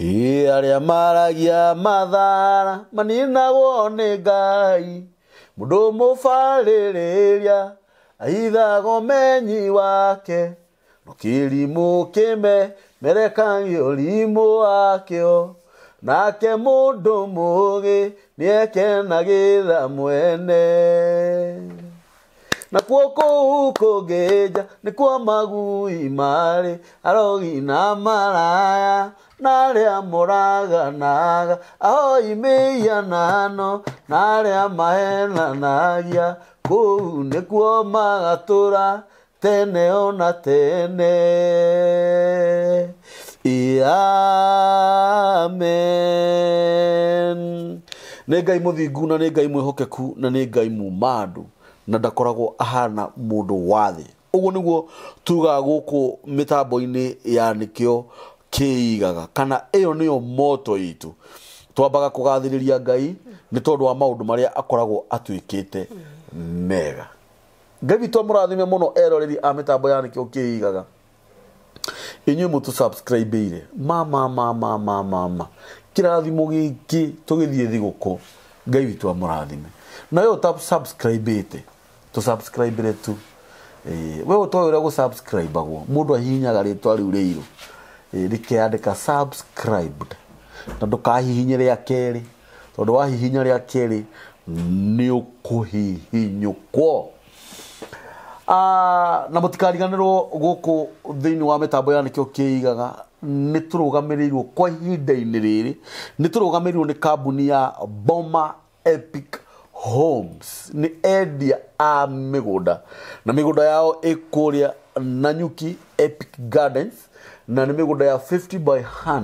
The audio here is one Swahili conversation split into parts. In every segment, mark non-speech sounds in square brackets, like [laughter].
arĩa maragia mathara maninagwo nĩ ngai mũndũ mũbarĩrĩria aithagwo menyi wake no kĩrimũ kĩme merekagio rimũ wakĩo nake mũndũ mũũgĩ nĩekenagĩra mwene nakuo kuu kũngĩnja ni kwa magui marĩ arogi na maraya na arĩa moraganaga ahoi mĩianano na arĩa mahenanagia ni nĩkuo magatura tene ona tene amen nä ngai thingu na nä ngai hokeku na nä ngai muma na ndakoragwo ahana mundu wa thi uguo niguo tugaga guku mitambo-ini ya nikio kiigaga kana iyo niyo moto itu twambaga kugathiriria ngai ni tondu wa maundu maria akoragwo atuikite mega ngai witũ amũrathime mũno eroreri a mĩtambo ya nĩkĩo kĩigaga inyuĩ mũtũsubscribeire mamamamamamama kĩrathimo gĩkĩ tũgĩthiĩ thigũkũ ngai witũ amũrathime nayo ite tusubscribe tu eh, we å toä å rä a gå gå må ndå ahihinyaga rä twa rä u rä irå eh, rä keandä ka na ndå kahihinye rä a kerä tondå wahihinya rä a kerä nä å kå hihinyå kwo ah, na må tikariganä rwo gå kå thä wa mä tambo ya nä kä o kä igaga nä tå rå gamä rä irwo kwa ihinda-inä rä rä nä tå rå gamä rä irwo nä kambuni ya boma epic homes nä endia a mä gå nda na mä gå nda yao ä kå rä a nanyuki epic gardens na nä mä gå nda ya 50 by 100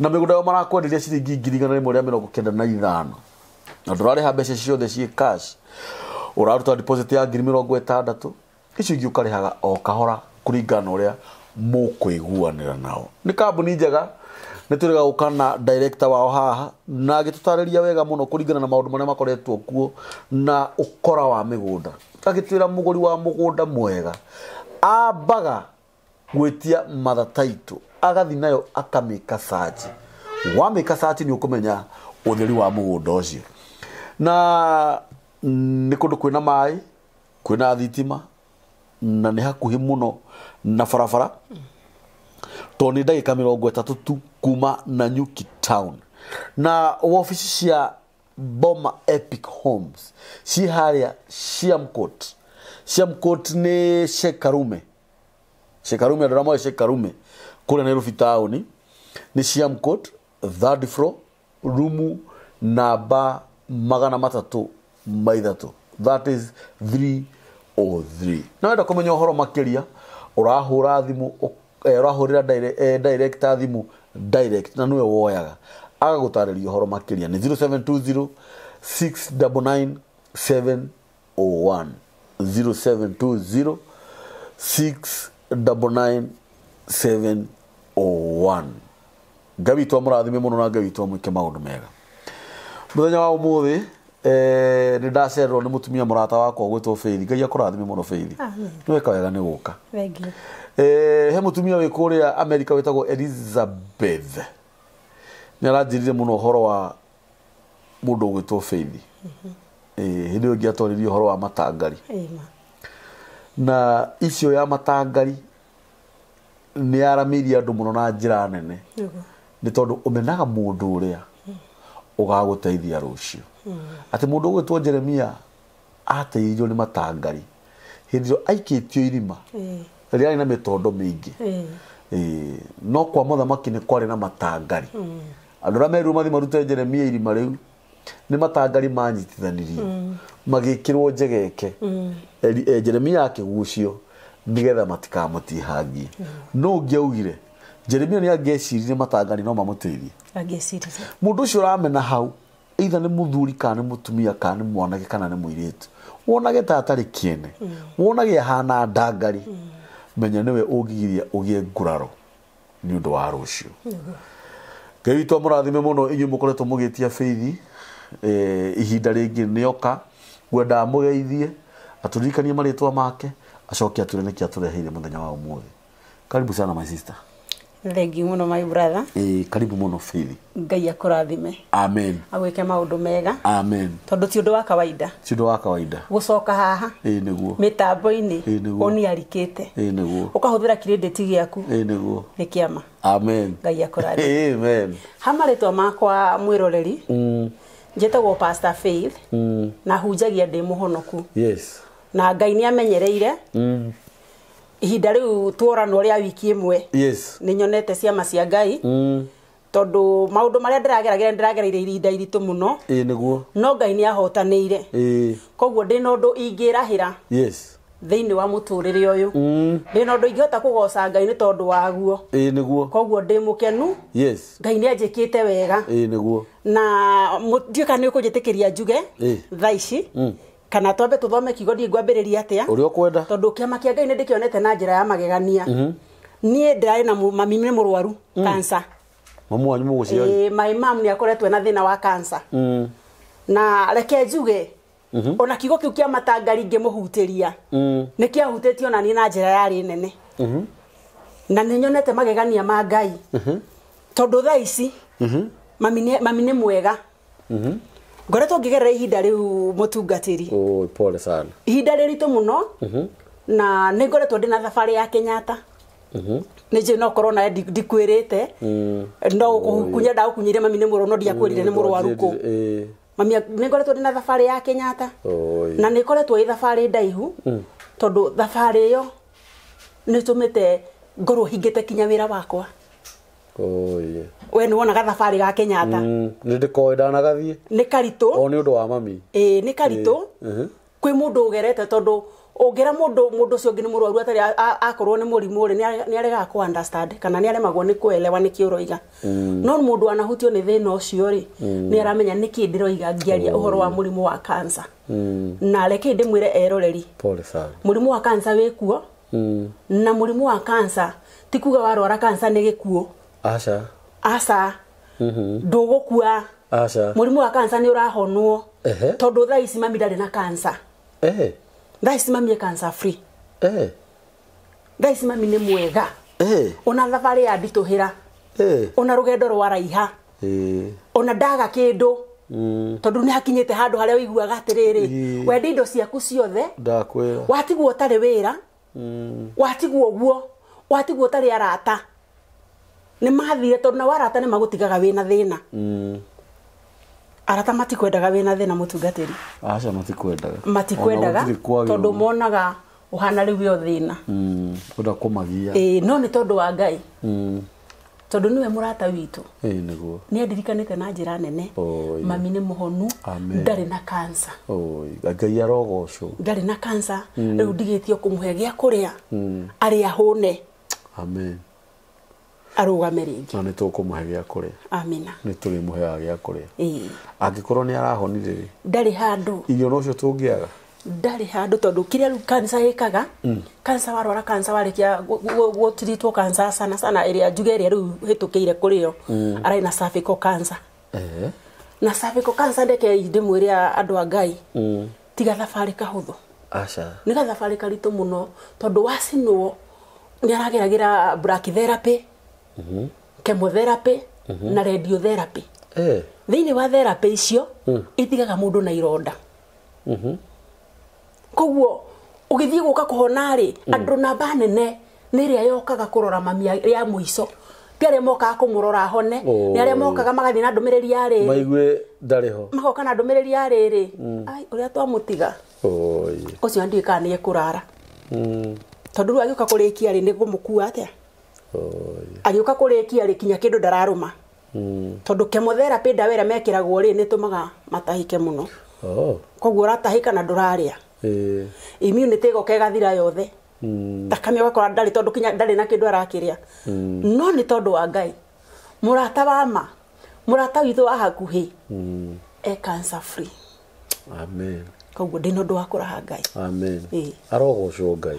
na mä gå nda yao marakwenderia ciringi ngirigana rä mwe rä a mä rongo kenda na ithano na ndå rarä ha mbeca ciothe ciä cash å raruta deposit ya ngiri mä rongo ätandatå icio ingä å karä haga o kahora kå ringana å rä a må kwä guanä ra nao nä kambuni njega nä twä rega gå kana direkta wao haha na agä tå tarä wega må no kå ringana na maå ndå marä a makoretwo kuo na å kora wa mä gå nda agä twä ra må gå ri wa må gå nda mwega ambaga gwä tia mathataitå agathi nayo akamä ka saji wamä ka saji nä å kå menya å theri wa må gå nda å cio na nä kå ndå kwä na maä kwä na thitima na nä hakuhä må no na barabara tondå nä ndagä ka mä rongo tatå tu kuma Nanyuki Town na waofici cia Boma Epic Homes ci harĩa siam Siamkot nĩ Shekarume, Shekarume andå arä a moä Shekarume kå rä a Nairobi taåni ni Siamkot, third floor, rumu namba magana matatå maithatå that is 303 na wenda kå menya å horo makä ria å rahå ra thimå å eh, rahå rä ra eh, thimå direct na niwe woyaga agagũtarĩria ũhoro makĩria nĩ 0720 699 701 0720 699 ngawitwa må witũ må no na mwä ke maå ndå mega må mũthenya wa thä Eh, nä ndacererwo nä må tumia må rata wakwa two beithi ngai akå rathime må no beithi nä weka wega nä gå ka he må tumia wä kå rä a amerika wä tagwo elizabeth nä aranjirire må no å horo wa må ndå å gwä two beithi mm-hmm. eh, hä ndä ä yo ngä atwaririe å horo wa matangari na icio ya matangari nä aramä andå må no na njä ra nene nä tondå å menaga må ndå å rä a å mm. gagå teithia rå cio atä må ndå å gwä two jeremia ateithio nä matangari hä ndä ä aikä tio irima rä arä na mä tondo mä ingä no kwa mothamaki nä kwarä na matangari andå arä a merirwo mathi marute jeremia irima rä u nä matangari manyitithanirie magä kä rwo njegeke eh, jeremia akä gucio nä getha matikamå tihangie no å ngä augire jeremia nä angecirire matangari no mamå teithie må ndå å cio å ramena hau either nä må thuri kana nä må tumia kana nä mwanage kana nä må irätu wonage ta atarä kä ene wonage ahana ndangari menya nä we å ngigiria å gä e nguraro nä å ndå wa rå cio ngai witå a må rathime må no inyuä må koretwo må gä tia ihinda rä ngä nä oka gwendaga må geithie atå ririkanie marä make acoke atå kä atå reheire må thenya wa må thä karibu sana my sister thengi må no my brother ä karibu må no faith ngai akurathime amen agwike maundu mega amen tondu ti undu wa kawaida ti undu wa kawaida gucoka haha ä niguo mitambo-ini uni arikite ä niguo ukahuthira kirendeti giaku ä niguo ni kiama amen ngai akurathime amen ha marĩtwa makwa mwĩroreri mm. njĩtagwo pastor faith mm. na hunjagia ndĩ honoku yes na ngai nĩ amenyereire mm ihinda riu rä a wiki imwe yes. ni nyonete ciama cia ngai mm. tondu maundu maria ndirageragira ndirageriire ndä iritu muno iritå niguo no ngai ni ahotanire e. koguo ndi na rahä ingirahira yes thiini wa muturire yå mm. ndä na hota ingihota kugoca ngai ni tondu waguo nä guo koguo ndi mukenu yes ngai ni te wega nä guo na tä kä ria njuge thaa ici mm kana twambe tuthome kiugo ndi ngwambĩrĩria atĩa tondå kä ama kä a ngai nĩ ndĩkĩonete na ra ya magegania mhm. niĩ ndirarĩ na mami nĩ mũrwaru mm. kansa mamu wanyu mũgũciari my mam nĩ na wa kansa mm. na reke njuge mhm. ona kiugo kĩu kĩa matangari mm. nä kä ahutä tie niĩ na ra yarä nene mhm. na nä nyonete magegania ma ngai tondå thaa ici mami nä mwega ngoretwo gerera ihinda rä u oh, pole sana ihinda rĩritũ mũno mm na nä ngoretwo ndä na thabarä ya kenyatta mhm. mm nä njä nokorwo nae ndikwä te ndagå kunya ire mami nä må no ndiakwä rire nä må rwaru kå mami nä ngoretwo ndä na thabarä ya kenyatta na nä koretwo ä thabarä ndaihu mm. tondå thabarä ä yo nä tå mä te ngorwo hingä te kinya wä ra wakwa we nä wonaga thabarä ga kenyata mm, nä ndä koä ndanagathiä nä karitå o nä å ndå wa mami ä nä karitå uh-huh. kwä må ndå å gerete tondå å ngä ra må ndå å cio å ngä nä må rwaru atarä akorwo nä må rimå rä nä aregaga kå kana nä aremagwo nä kwelewa nä kä å roiga mm. no må ndå anahutio nä thä mm. na å cio rä nä aramenya nä kä ndä roiga ngiaria å horo wa må rimå wa kansa na reke ndä mwä re eroreri må rimå wa kansa wä kuo na må rimå wa kansa tikuga warwara kansa nä gä kuo aca aca mm mm-hmm. kua ndågåkua må rimå wa kansa nä å rahonwo tondå thaa ici mami ndarä na kansa thaa ici mami e kansa free thaa ici mami nä mwega ona thabarä ya nditå hä ra ona rå gendo rwa raiha ona ndaga kä ndå Mm. tondå nä hakinyä te handå harä a å iguaga atä rä rä wende indo ciaku ciothe watigwo å tarä wä ra mm. watigwo å guo watigwo å tarä arata nä mathire tondå na warata nä magåtigaga wä na thä na mm. arata matikwendaga wä na thä na må tungatä aca matikwendaga tondå monaga å hana rä u yo thä na kwenda mm. no nä tondå wa ngai mm. tondå nä we må rata witå nä endirikanä te na njä ra nene mami nä må honu ndarä na kansa ngai arogocwo ndarä na kansa rä u ndigä tie kå må he gä a kå rä a arä ahå ne arugame ringi na nitukumhe gia kuria amina niturimuheaga gia kuria angikorwo ni arahonire ri ndari handu irio nocio tungiaga ndarä handå tondå kä rä kansa rä kansa kanca ä kaga mm. kanca warwara kanca warä kia gå sana sana ä rä a njuga ä rä a rä u hä tå kä na cervical cancer na cervical cancer ndekei ndä mwä re andå a ngai mm. tiga thabarä kahå thå nä gathabarä karitå må no tondå wacinwo nä arageragä chemotherapy mm-hmm. mm-hmm. na radiotherapy eh. thä wa therapy icio mm. itigaga må ndå na ironda mm-hmm. koguo å gä thiä gå ka kå hona mm. andå namba nene nä ä yokaga kå rora mamia ya må ico ti a mokaga kå må rora hone nä oh. arä mokaga magathiä na ndå mä rä ri ndarä magoka na ndå mä rä ri yarä rä å mm. rä a twamå tiga å cio ndiä kana nä ekå rara tondå rä u agä å ka kå rä kia rä nä gå må kua atäa agiuka kurikia ri kinya kindu ndararuma mm. tondu chemotherapy ndawira mekiragwo ri nitumaga matahike muno oh. koguo ratahika na nduraria eh. immunity goka gathira yothe mm. å gakora ndarä tondå kinya ndarä na kä ndå arakä rä a mm. no nä tondå wa ngai må rata wa ma må rata witå wa hakuhä mm. e cancer free amen koguo ndä na å ndå wa kå raha ngai arogocwo ngai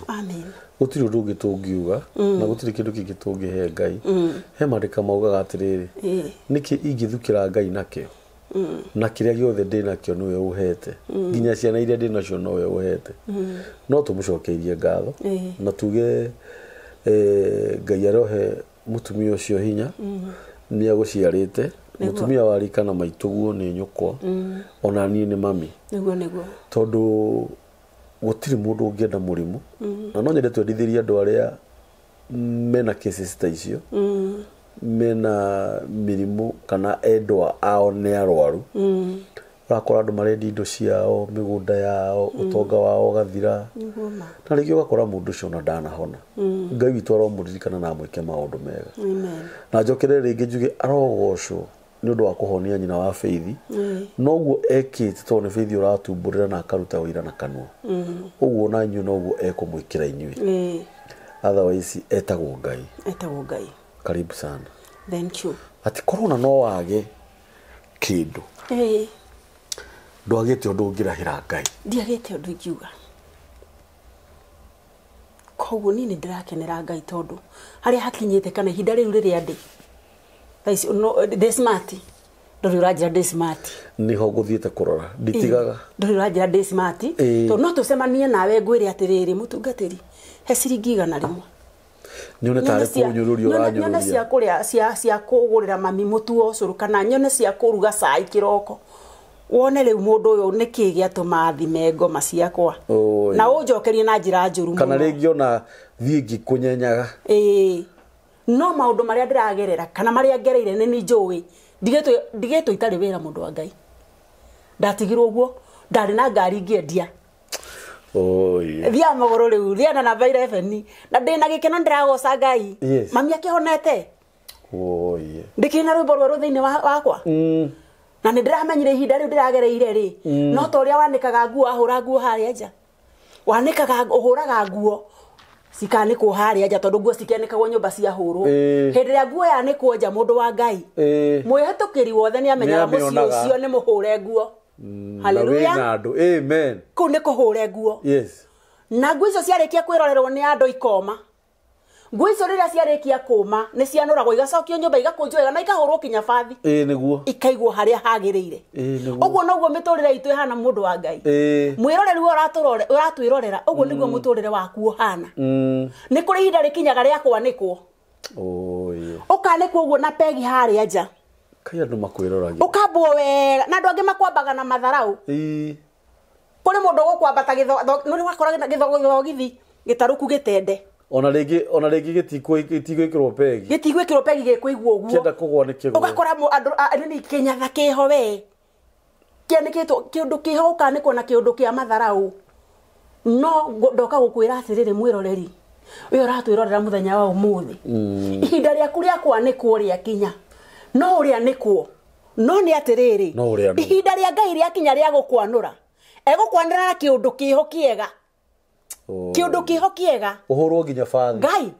gå tirä å ndå å ngä tå uga mm. na gå tirä kä ndå kä ngä tå ngä he ngai he mandä ka maugaga atä rä rä nä kä ingä thukä ra ngai nakä mm. na kä rä a gä othe ndä nakä o nä we å hete mm. nginya ciana iria ndä nacio no we å hete no tå må cokeirie ngatho na tuge eh, ngai arohe må tumia å cio hinya nä agå ciarä te mutumia wa rika na maituguo ni nyukwa mm. ona ni ni mami nĩguo nĩguo tondũ gũtirĩ mũndũ ũngĩenda mũrimũ mm. na no nyende twendithĩrie andũ arĩa mena cases ta icio mm. mena mirimu kana endwa ao nĩ arwaru mm. ũrakora andũ marendia indo ciao mĩgũnda yao mm. ũtonga wao gathira na rĩngĩ ũgakora mũndũ ũcio na ndanahona mm. ngai witũ aromũririkana na amwĩke maũndũ mega Amen. na njokere rĩngĩ njuge arogocwo nä å ndå wa kå honia nyina wa beithi mm. noguo ekä te tondå nä beithi å ratumbå rä ra na akaruta wä ra na kanua å mm. guo na inyuä noguo ekå mwä kä ra inyuä mm. otherwise etagwo ngai etagwo ngai karibu sana thank you ati na no wage kä ndå ndwagä te å ndå hira ngä rahä ra ngai ndiagä te å ndå ingiuga koguo niä nä ndä rakenera ngai tondå harä a hakinyä te kana ihinda rä u rä rä a ndä guys no the smart ndå rä å ranjä ra nä ho ngå thiä te kå rora nditigaga ndå rä å ranjä ra to no tå cemanie nawe ngwä re atä rä rä må tungatä ri he ciringi igana rä mwe nyone tarä kå nyå rå ria å ranyå nyone cia kå rä cia kå gå rä mami må tuo cå rå kana nyone cia kå ruga cai kä roko wone rä u må ndå å yå nä kä gä atå thime ngoma ciakwa na å njokerie na njä ra njå ru kana rä ngä ona thiä ngä kå nyenyaga no maundu maria ndiragerera kana maria ngereire ni ni njui ndigitwo itari wira mundu wa ngai ndatigirwo guo ndari na ngari ngĩendia thiaga magå rå rä u thiana namba irebeni na ndä mm. na gä keno ndäragoca ngai mami akihonete oi ndikina kä na rwä mbo rwerå thä inä na ni ndä ramenyire ihinda rä ndiragereire ri mm. no toria wanikaga rä a wanä kaga nguo wahå ra nguo harä nja wanä kaga nguo cikanäkwo harä nja tondå nguo cikianäkagwo nyå mba ciahårwo hä ndä ä rä a nguo yanäkwo nja må ndå wa ngai mwä hä tå kä ri wothe nä amenyaga må ciå å cio nä må hå re nguo kå u nä kå hå re nguo na nguo icio ciarä kia kwä rorerwo nä andå ikoma ngå icio rä rä a ciarä kåma nä cianoragwo igacokio nyå mba igakå wega na ikahå rwo kinya bathi nä ikaigwo harä a hagä rä ire å guo noguo mä tå rä re itå hana må ndå wa ngai mwä roreri å ratwä rorera å guo nä guo må mm. tå rä re waku å hana mm. nä kå rä ihinda rä kinyaga rä a kwanä kwo å kanä kwo å guo na pegi harä a nja kai andå makwä ukambwo wega na andå angä makwambaga na matharaå kå rä må ndå gå kwambata gä thogithi gä tarå ku gä tende ona rĩngĩ ona rĩngĩ gĩtigwĩkĩrwo pegi gĩtigwĩkĩrwo pegi gĩkwĩigwo ũguo kĩenda kũgwa nĩ kĩgwo ũgakora kä nĩ kä kĩho we kĩandĩkĩtwo kĩũndũ kĩho ũkanĩkwo na kĩũndũ kĩa matharaũ no ndoka gũkwĩra å ratwä rorera må thenya wa må ũmũthĩ mm. ihinda rĩaku rĩa kwanĩkwo rĩakinya no å rä ũrĩanĩkwo no nä nĩ rä ihinda rĩa ngai rä rä akinya kwanå ra egå gũkwanũra ra na kä kä å ndå ho kä ega Oh. kä å ndå kä ho kiega å hå rwo nginya ngai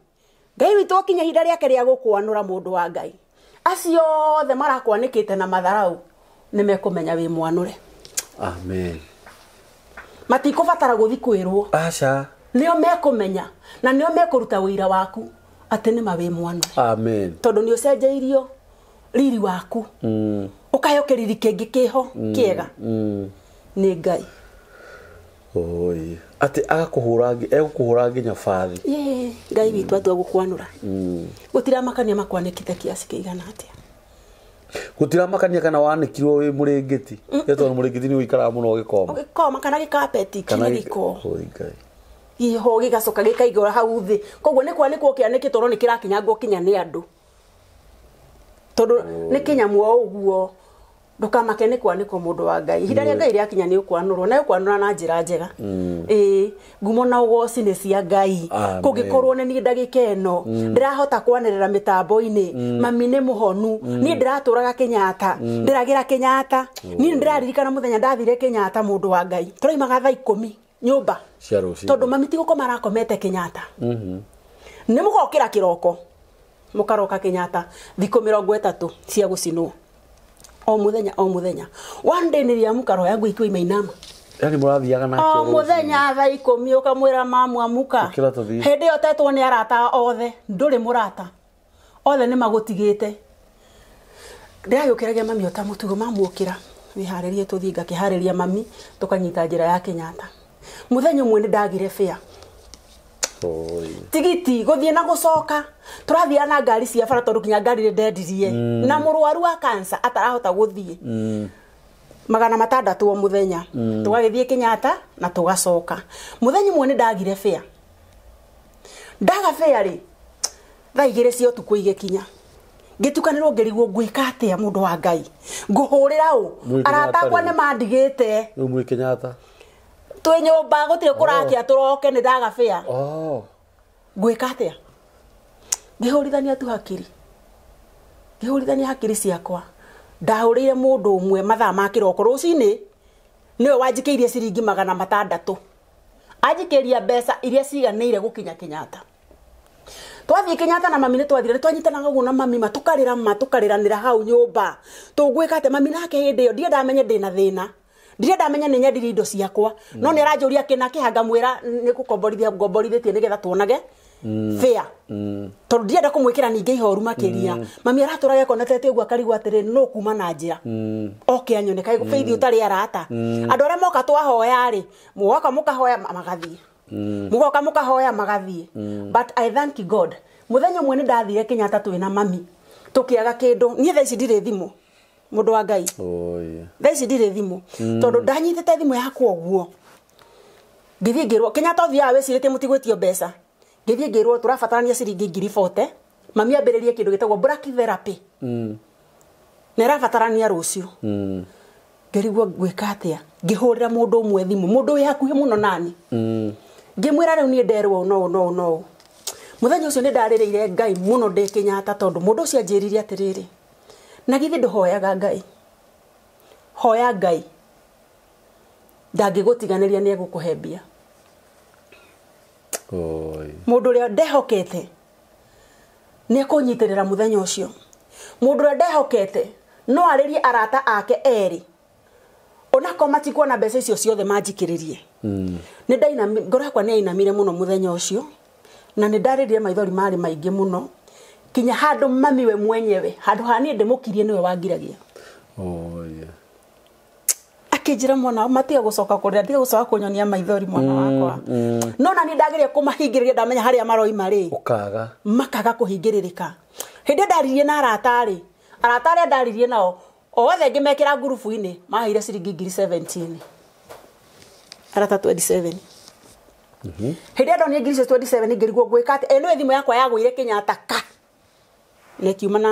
ngai witå akinya ake rä a gå kwanå ra må ndå wa ngai aciothe othe marakwanä kä te na matharau nä mekå menya wä mwanå re amen matikå batara gå kwä rwo nä o mekå menya na nä o mekå ruta wä ira waku atä nä mawä wä mwanå amen tondå nä å cenjeirio riri waku mm. å kaheo kä riri kä ngä kä ho kä ega mm. mm. nä ngai oh, yeah atä hå ra nginya bathi ngai witå atua gũkwanũra mm. gũtiramakania igana kiasi kĩigana atĩa makania kana wanĩkirwo wĩ å ikaraga må no å gä mũno gä koma kana gĩkapeti kana gĩko iho gĩgacoka gĩkaigũra hau thä koguo kä toro nä kä nĩ kĩrakinyangwo kinya andå tondå nä kä nyamwo å guo ndukamakene kwanikwo mundu wa ngai ihinda ria mm. ngai riakinya ni ukwanurwo na ukwanura na njira njega ii mm. ngumo na ugoci ni cia ngai kungikorwo ni nie ndagika ino mm. ndirahota kwanirira mitambo-ini mami ni muhonu nie ndiraturaga kinyata ndiragira kinyata nie ndiraririkana muthenya ndathire kinyata mundu wa ngai turaimaga thaa ikumi nyumba tondu mami tiguko marakomete kinyata mm-hmm. ni mugokira kiroko mukaroka kinyata thiku mirongo itatu cia gucinwo o muthenya o muthenya one day nä rä amuka roho yangu ikiwa imainama yani murathiaga nake o muthenya thaa ikumi ukamwira mamu amuka hende iyo tetwo ni arata othe nduri murata othe ni magutigite kirege mami ota mutugo mamuukira wiharirie tuthinga ngakihareria mami tukanyita njira ya kinyata muthenya mwe ni ndagire fare tigiti guthie na gucoka turathia na ngari cia bara tondu kinya ngari ni ndendirie mm. na aru wa kansa atarahota gå thiä mm. magana matandatu o muthenya mm. tugagithie kinyata na tugacoka muthenya mwe ni ndagire fea ndaga fea ri thaa igire cia utuku igikinya ngitukanirwo ngirigwo ngwika atia mundu wa ngai nguhurira u aratakwa ni mandigite rä u mwä kenyatta twä nyå mba gå tirä kå rakia oh. tå roke nä ndagabä a oh. ngwä ka atä a ngä hå rithania tu hakiri ngä hå rithania hakiri ciakwa ndahå rä ire må ndå å mwe mathaa makä kä roko rå cinä nä we wanjikä irie ciringi magana matandatå anjikä ria mbeca iria ciganä ire gå kinya kenyata twathiä kenyata na mami nä twathire nä twanyitanaga na mami tå karä ra ma tå karä ranä ra hau nyå mba tå ngwä ka atä mami nake hä ndä ä yo ndiendaamenye ndä na thä na ndirä menye nä nyendire indo ciakwa no mm. nä aranjå ria kĩna kä hanga mwä ra nä gå komborithia ngomborithätie nä getha tuonage mm. fea mm. tondå ndienda kå mwä kä ra ningä ihoru makä ria mami aratå raga konetete å guo akarigwo atä rä no kuma na njä ra oke anyone kaä beithi å tarä arata andå arä a moka twahoya-rä mwoka må kahoya magathiä mugoka mukahoya magathiä but i thank god muthenya mwe nä ndathire kenyatta twä na mami tå kä aga kä ndå niä thaici ndirä thimå mundu wa ngai thaa ici ndirä thimå mm. tondå ndanyitä te thimå yakwa å guo ngäthiä ngä rwo kenya tothiaga wä cirä tie må tigwä tio mbeca ngäthiä ngä rwo tå rabatarania ciringi ngiri bote mami ambä rä rie kä ndå gä tagwo mm. na ĩrabatarania rũciũ mm. ngĩriguo gwĩka atĩa ngĩhũrĩra mũndũ ũmwe thimũ mũndũ wĩ hakuhĩ mũno nani ngĩmwĩra rĩu niĩ nderwo no no no mũthenya ũcio nĩ ndarĩrĩire ngai mũno ndĩ kĩnyata tondũ mũndũ ũcio anjĩrire atĩrĩrĩ na githä hoyaga ngai hoya ngai ndangä gå tiganä ria nä egå kå he mbia må ndå å rä a ndehokete nä ekå nyitä rä ra må thenya å cio må ndå å rä a ndehokete no arä rie arata ake erä onako matikuona mbeca icio ciothe manjikä rä rie hmm. ngoro yakwa nä yainamire må no må thenya å cio na nä ndarä rire maithori marä maingä må no kinya handu mami we mwenyewe handu hani ndimukirie we wangiragia oh, yeah. akinjira mwana matige gucoka kurira ndige gucoka kunyonia maithori mwana mm, wakwa mm, mm. no na ni ndageria kumahingiriria ndamenya haria maroima ri ukaga makaga kuhingiririka hindi ndaririe na arata ri arata aria ndaririe nao othe ngimekira ngurubu-inĩ maheire ciringi ngiri 17 arata 27 hä ndä ä ndonire ngiri icio 27 ngä rigwo ngwä ka atä ä thimå yakwa yagå ire kenyatta ka na kiumana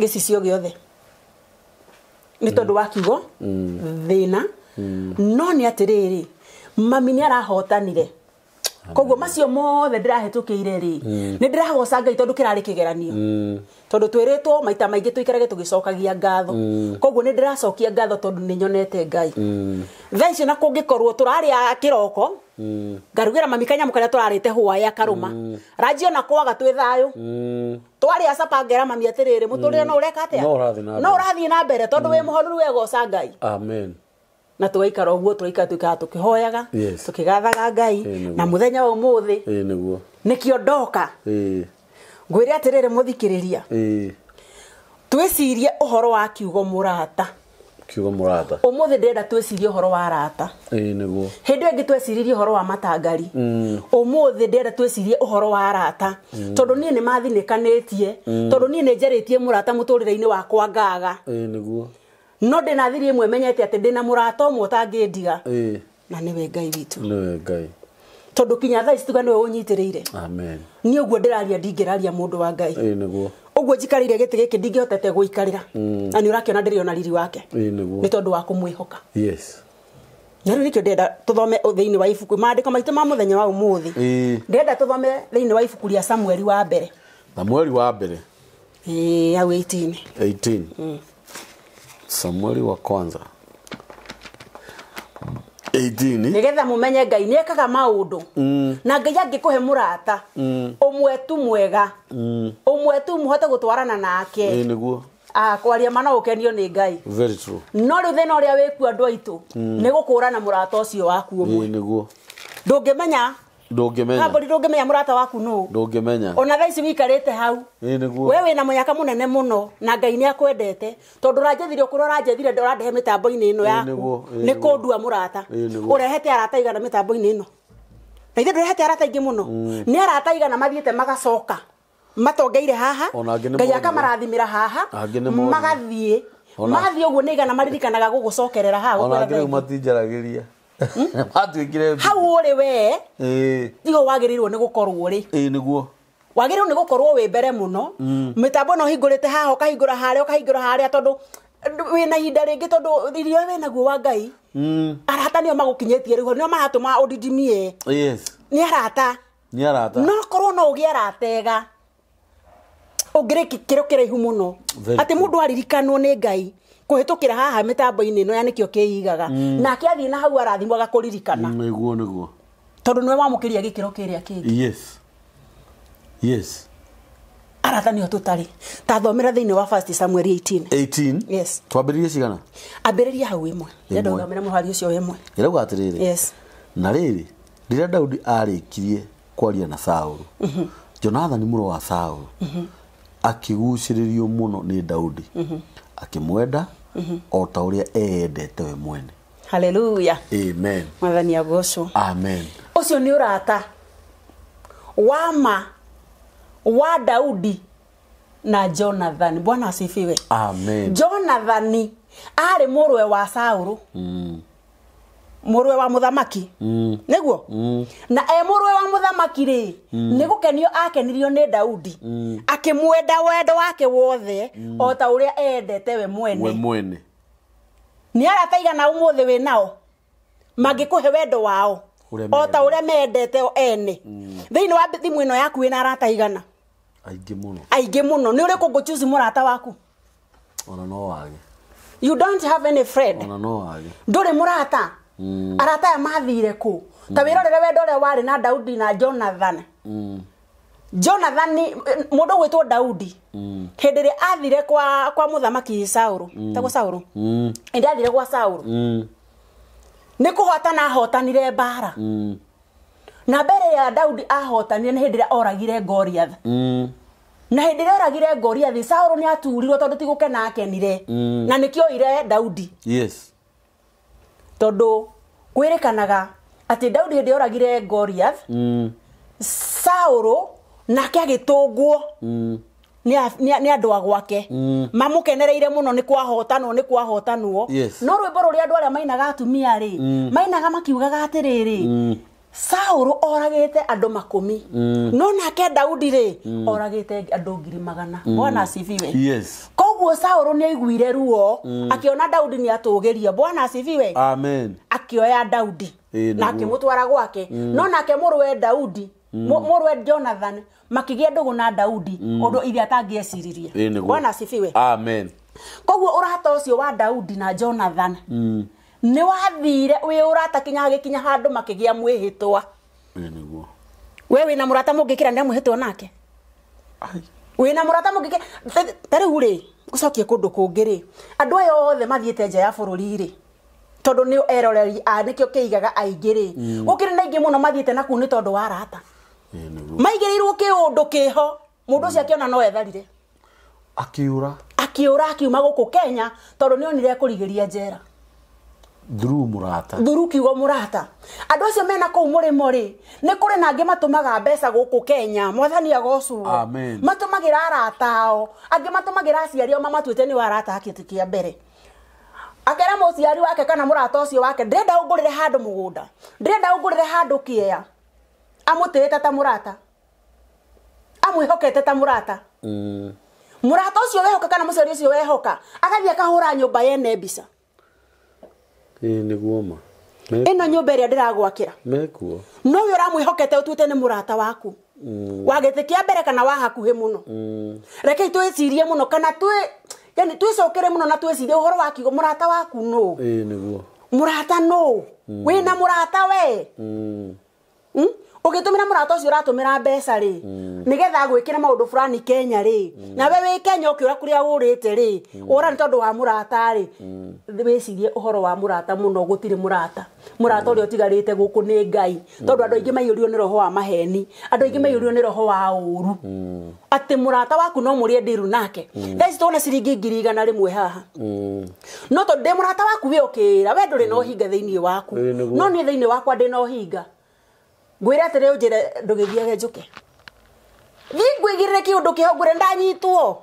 gicicio giothe nä mm. tondå wa kiugo mm. thä na mm. no nä atä rä rä mami nä arahotanire koguo macio mothe ndärahätåkäire rä mm. nä ndäragoca ngai tondå kä rarä kä geranio mm. tondå twärätwo maita maingä tå ikarage tå gä ngatho mm. koguo nä ndäracokia ngatho tondå nä nyonete ngai tha icio na kå ngä korwo tå rarä a kä mami kanyamå karä a tå rarä te hwaä akarå ma ranji ona kwaga twä thayå twarä a capa ngera mami atä rä no å reka no rathiä na mbere tondå wä må horu wegoca ngai amen na tugaikara uguo tugaikara tuikaga tukihoyaga yes. tukigathaga ngai na muthenya wa umuthi niguo nikio ndoka ngwire atiriri muthikiriria twicirie uhoro wa kiugo murata kiugo murata umuthi ndenda twicirie uhoro wa rata niguo hindi ingi tweciririe uhoro wa matangari umuthi mm. ndenda twecirie uhoro wa rata mm. tondu nie nimathinikanĩtie mm. tondu nie ninjaritie murata muturire-ini wakwa ngaga no ndä na thiri ä mwe menyete atä ndä na må rata å mwe å tangä ndiga na nä we ngai witå tondå kinya thaa ici tuga nä we å nyitä rä ire niä å guo ndä raria ndingä raria må ndå wa ngai å guo njikarä ire gä tä gä kä ndingä hotete gå ikarä ra mm. na nä å rakä ona ndä rä ona riri wake nä tondå wa kå mwä hoka na rä u nä kä o ndenda tå thome thä inä wa ibuku maandä ko maitå ma må thenya wa å må thä ndenda tå thome thä inä wa ibuku rĩa samueli wa mbere na wa mbere au 18 18 mm samueli wa kwanza 18 nigetha mumenye ngai niekaga maundu mm. na ngai må murata mm. mwetu mwega mm. umwetu muhote gutwarana nake niguo ah, kwaria mana ukenio ni ngai very true no ku andå aitå mm. nä gå kå ni gukura na murata ucio waku ndå niguo ndungimenya ndungimenya kamburi ndungimenya murata waku no ndungimenya ona thaa ici wikarite hau niguo we wina munyaka munene muno na ngai ni akwendete tondu ranjethire kuria ranjethire urandehe mitambo-ini ino yaku ni kundua murata urehete arata igana mitambo-ini ino na ithe ndurehete arata aingi muno mm. ni arata igana mathiite magacoka matongeire haha ngai akamarathimira haha magathiĩ mathiĩ ũguo nĩ igana maririkanaga gũgũcokerera hau ona ngĩrĩu matinjaragĩria watwikire [laughs] [laughs] hau rä we tigo eh. wagirirwo ni eh, wagä rä irwo nä gå korwo wä mbere må mm. no mä tambo no rä hingurite haha ra harä a tondå wä na ihinda rä ringi tondu irio naguo wa ngai mm. arata nä o magå kinyä nio magukinyetie riho nio maratuma undidimie ni arata nä arata no korwo no ugie aratega ungiriki kiro kiraihu muno må ndå aririkanwo nä ngai kuhitukira haha mitambo-ini ino ya nikio kiigaga mm. na athii na hau arathimwo agakuririkana mm, niguo niguo tondu ni wamukiria gikiro kiria kingi yes yes arata ni arathanio ta thomera thini wa first samuel 18 18 yes twabiriria cigana abiriria hau imwe ndenda uthomere muhari ucio imwe irauga atiriri yes na riri rira daudi arikirie kwaria na saũlũ jonathan -hmm. jonathani wa saũlũ mhm. akiguciririo muno ni mũno nĩ daudi mm o ta å rä a eyendete we mwene haleluya amen mwathani agocwo amen å cio nä å rata wa ma wa daudi na jonathan bwana asifiwe amen jonathani arä må rwe wa saå rå mm murwe wa muthamaki mm. niguo mm. na e murwe wa muthamaki ri mm. nigukenio akenirio ni daudi mm. akimwenda wendo wake wothe mm. ota ta uria endete we mwene we mwene ni arataigana umuthi we nao mangikuhe wendo wao ota ta uria mendete o ene mm. thiini wa thimu ino yaku wina arataigana aingä må no aingä må no nä å rä kå ngå cuci waku ona no wage you don't have any friend ona no wage ndå rä må rata Mm. arata aya mathire kå ta mm. wä rorere wendo å rä a warä na daudi na jonathan mm. jonathan må ndå gwä two daudi hä ndä ä rä athire kwa, kwa må thamaki saå tagå saå mm. ndä athire gwa saå nä kå hotana ahotanire mbara na mbere ya daudi ahotanire nä hä ndä ä rä a oragire goriath na hä ndä rä a oragire goriathi saå nä aturirwo tondå tigå kena mm. na nä kä oire daudi yes. tondå kwä rä kanaga atä daudi hä ndä oragire goriath mm. saur nake agä tå ngwo mm. nä andå agwake mamå mm. kenereire må no nä kwahotanwo nä kwahotanwo no rwä mbo rå rä a andå arä a mainaga atumia rä mainaga makiugaga atä rä rä saur oragä te andå makå mi no nake daudi rä oragä te andå ngiri magana mwana cibiwe koguo saũrũ nĩ aiguire ruo mm. akĩona daudi nĩ atũgĩrie bwana acibiwe amen akĩoya daudi na akĩmũtwara gwake mm. no nake mũrũwe daudi mm. mũrũwe jonathan makĩgĩa ndũgũ na daudi ũndũ iria atangĩeciririe bwana acibiwe amen koguo ũrata ũcio wa daudi na jonathan nĩ wathire wĩ ũrata kinya agĩkinya handũ makĩgĩa mwĩhĩtwa we wĩna mũrata mũngĩkĩranĩra mwĩhĩtwa nake wĩna mũrata mũngĩkĩ tarĩu rĩ gucokie kundu kungi ri andu aya othe mathiite nja ya bururi ri tondu ni eroreri a nikio kiigaga aingi ri mm. gukiri na aingi muno mathiite ku ni tondu wa rata maigirirwo kiundu kiho mundu ucio akiona no etharire akiura akiura akiuma guku kenya tondu ni onire kurigiria njera through murata through kiugo murata andå acio mena kå u må rä mo rä nä kå rä na angä matå maga mbeca gå kå kenya mwathani agocuo matå magä ra arata ao angä matå magä ra aciari ao mamatuä te nä arata akä tä kä a mbere akera må ciari wake kana må rata å cio wake ndärenda å ngå rä re handå må gå nda ndärenda å ngå rä re handå kä ea amå tä te ta må rata amwä hokete ta må rata må mm. rata å cio wehoka kana må ciari å cio wehoka agathiä akahå ra nyå mba yene mbica ĩĩ nĩguo ma ĩno nyũmba ĩrĩa ndĩragwakĩra mekuo no wĩ te ũtuĩte nĩ murata waku mm. wagä tä kä mbere kana må no mm. rekei twä cirie må no kana twĩ yani må no na twĩcirie ũhoro wa kiugo mũrata waku nũ ĩĩ nĩguo mũrata nũ mm. wĩna mũrata we mm. Mm? ũgĩtũmĩra murato ũcio ũratũmĩra mbeca ri mm. nigetha gwikira maundu fulani kenya ri mm. na we we kenya ukira kuria urite ri ura mm. ni tondu wa murata ri wĩcirie uhoro wa murata muno gutire murata murata uri ũtigarĩte guku ni ngai tondu andu aingĩ maiurio ni roho wa maheni andu aingĩ maiurio ni roho wa uru ati murata waku no mũrĩe ndiru nake thaici tuona ciringi ngiri igana rĩmwe haha no tondũ ndĩ mũrata waku we ũkĩĩra we ndũrĩ na ũhinga thĩinĩ waku no ni thĩinĩ wakwa ndĩ na ũhinga ngwira atä rä å njä re ndå gä thiage njå ke thi ngwä rä kä å ndå kä ho ngwä re ndanyitwo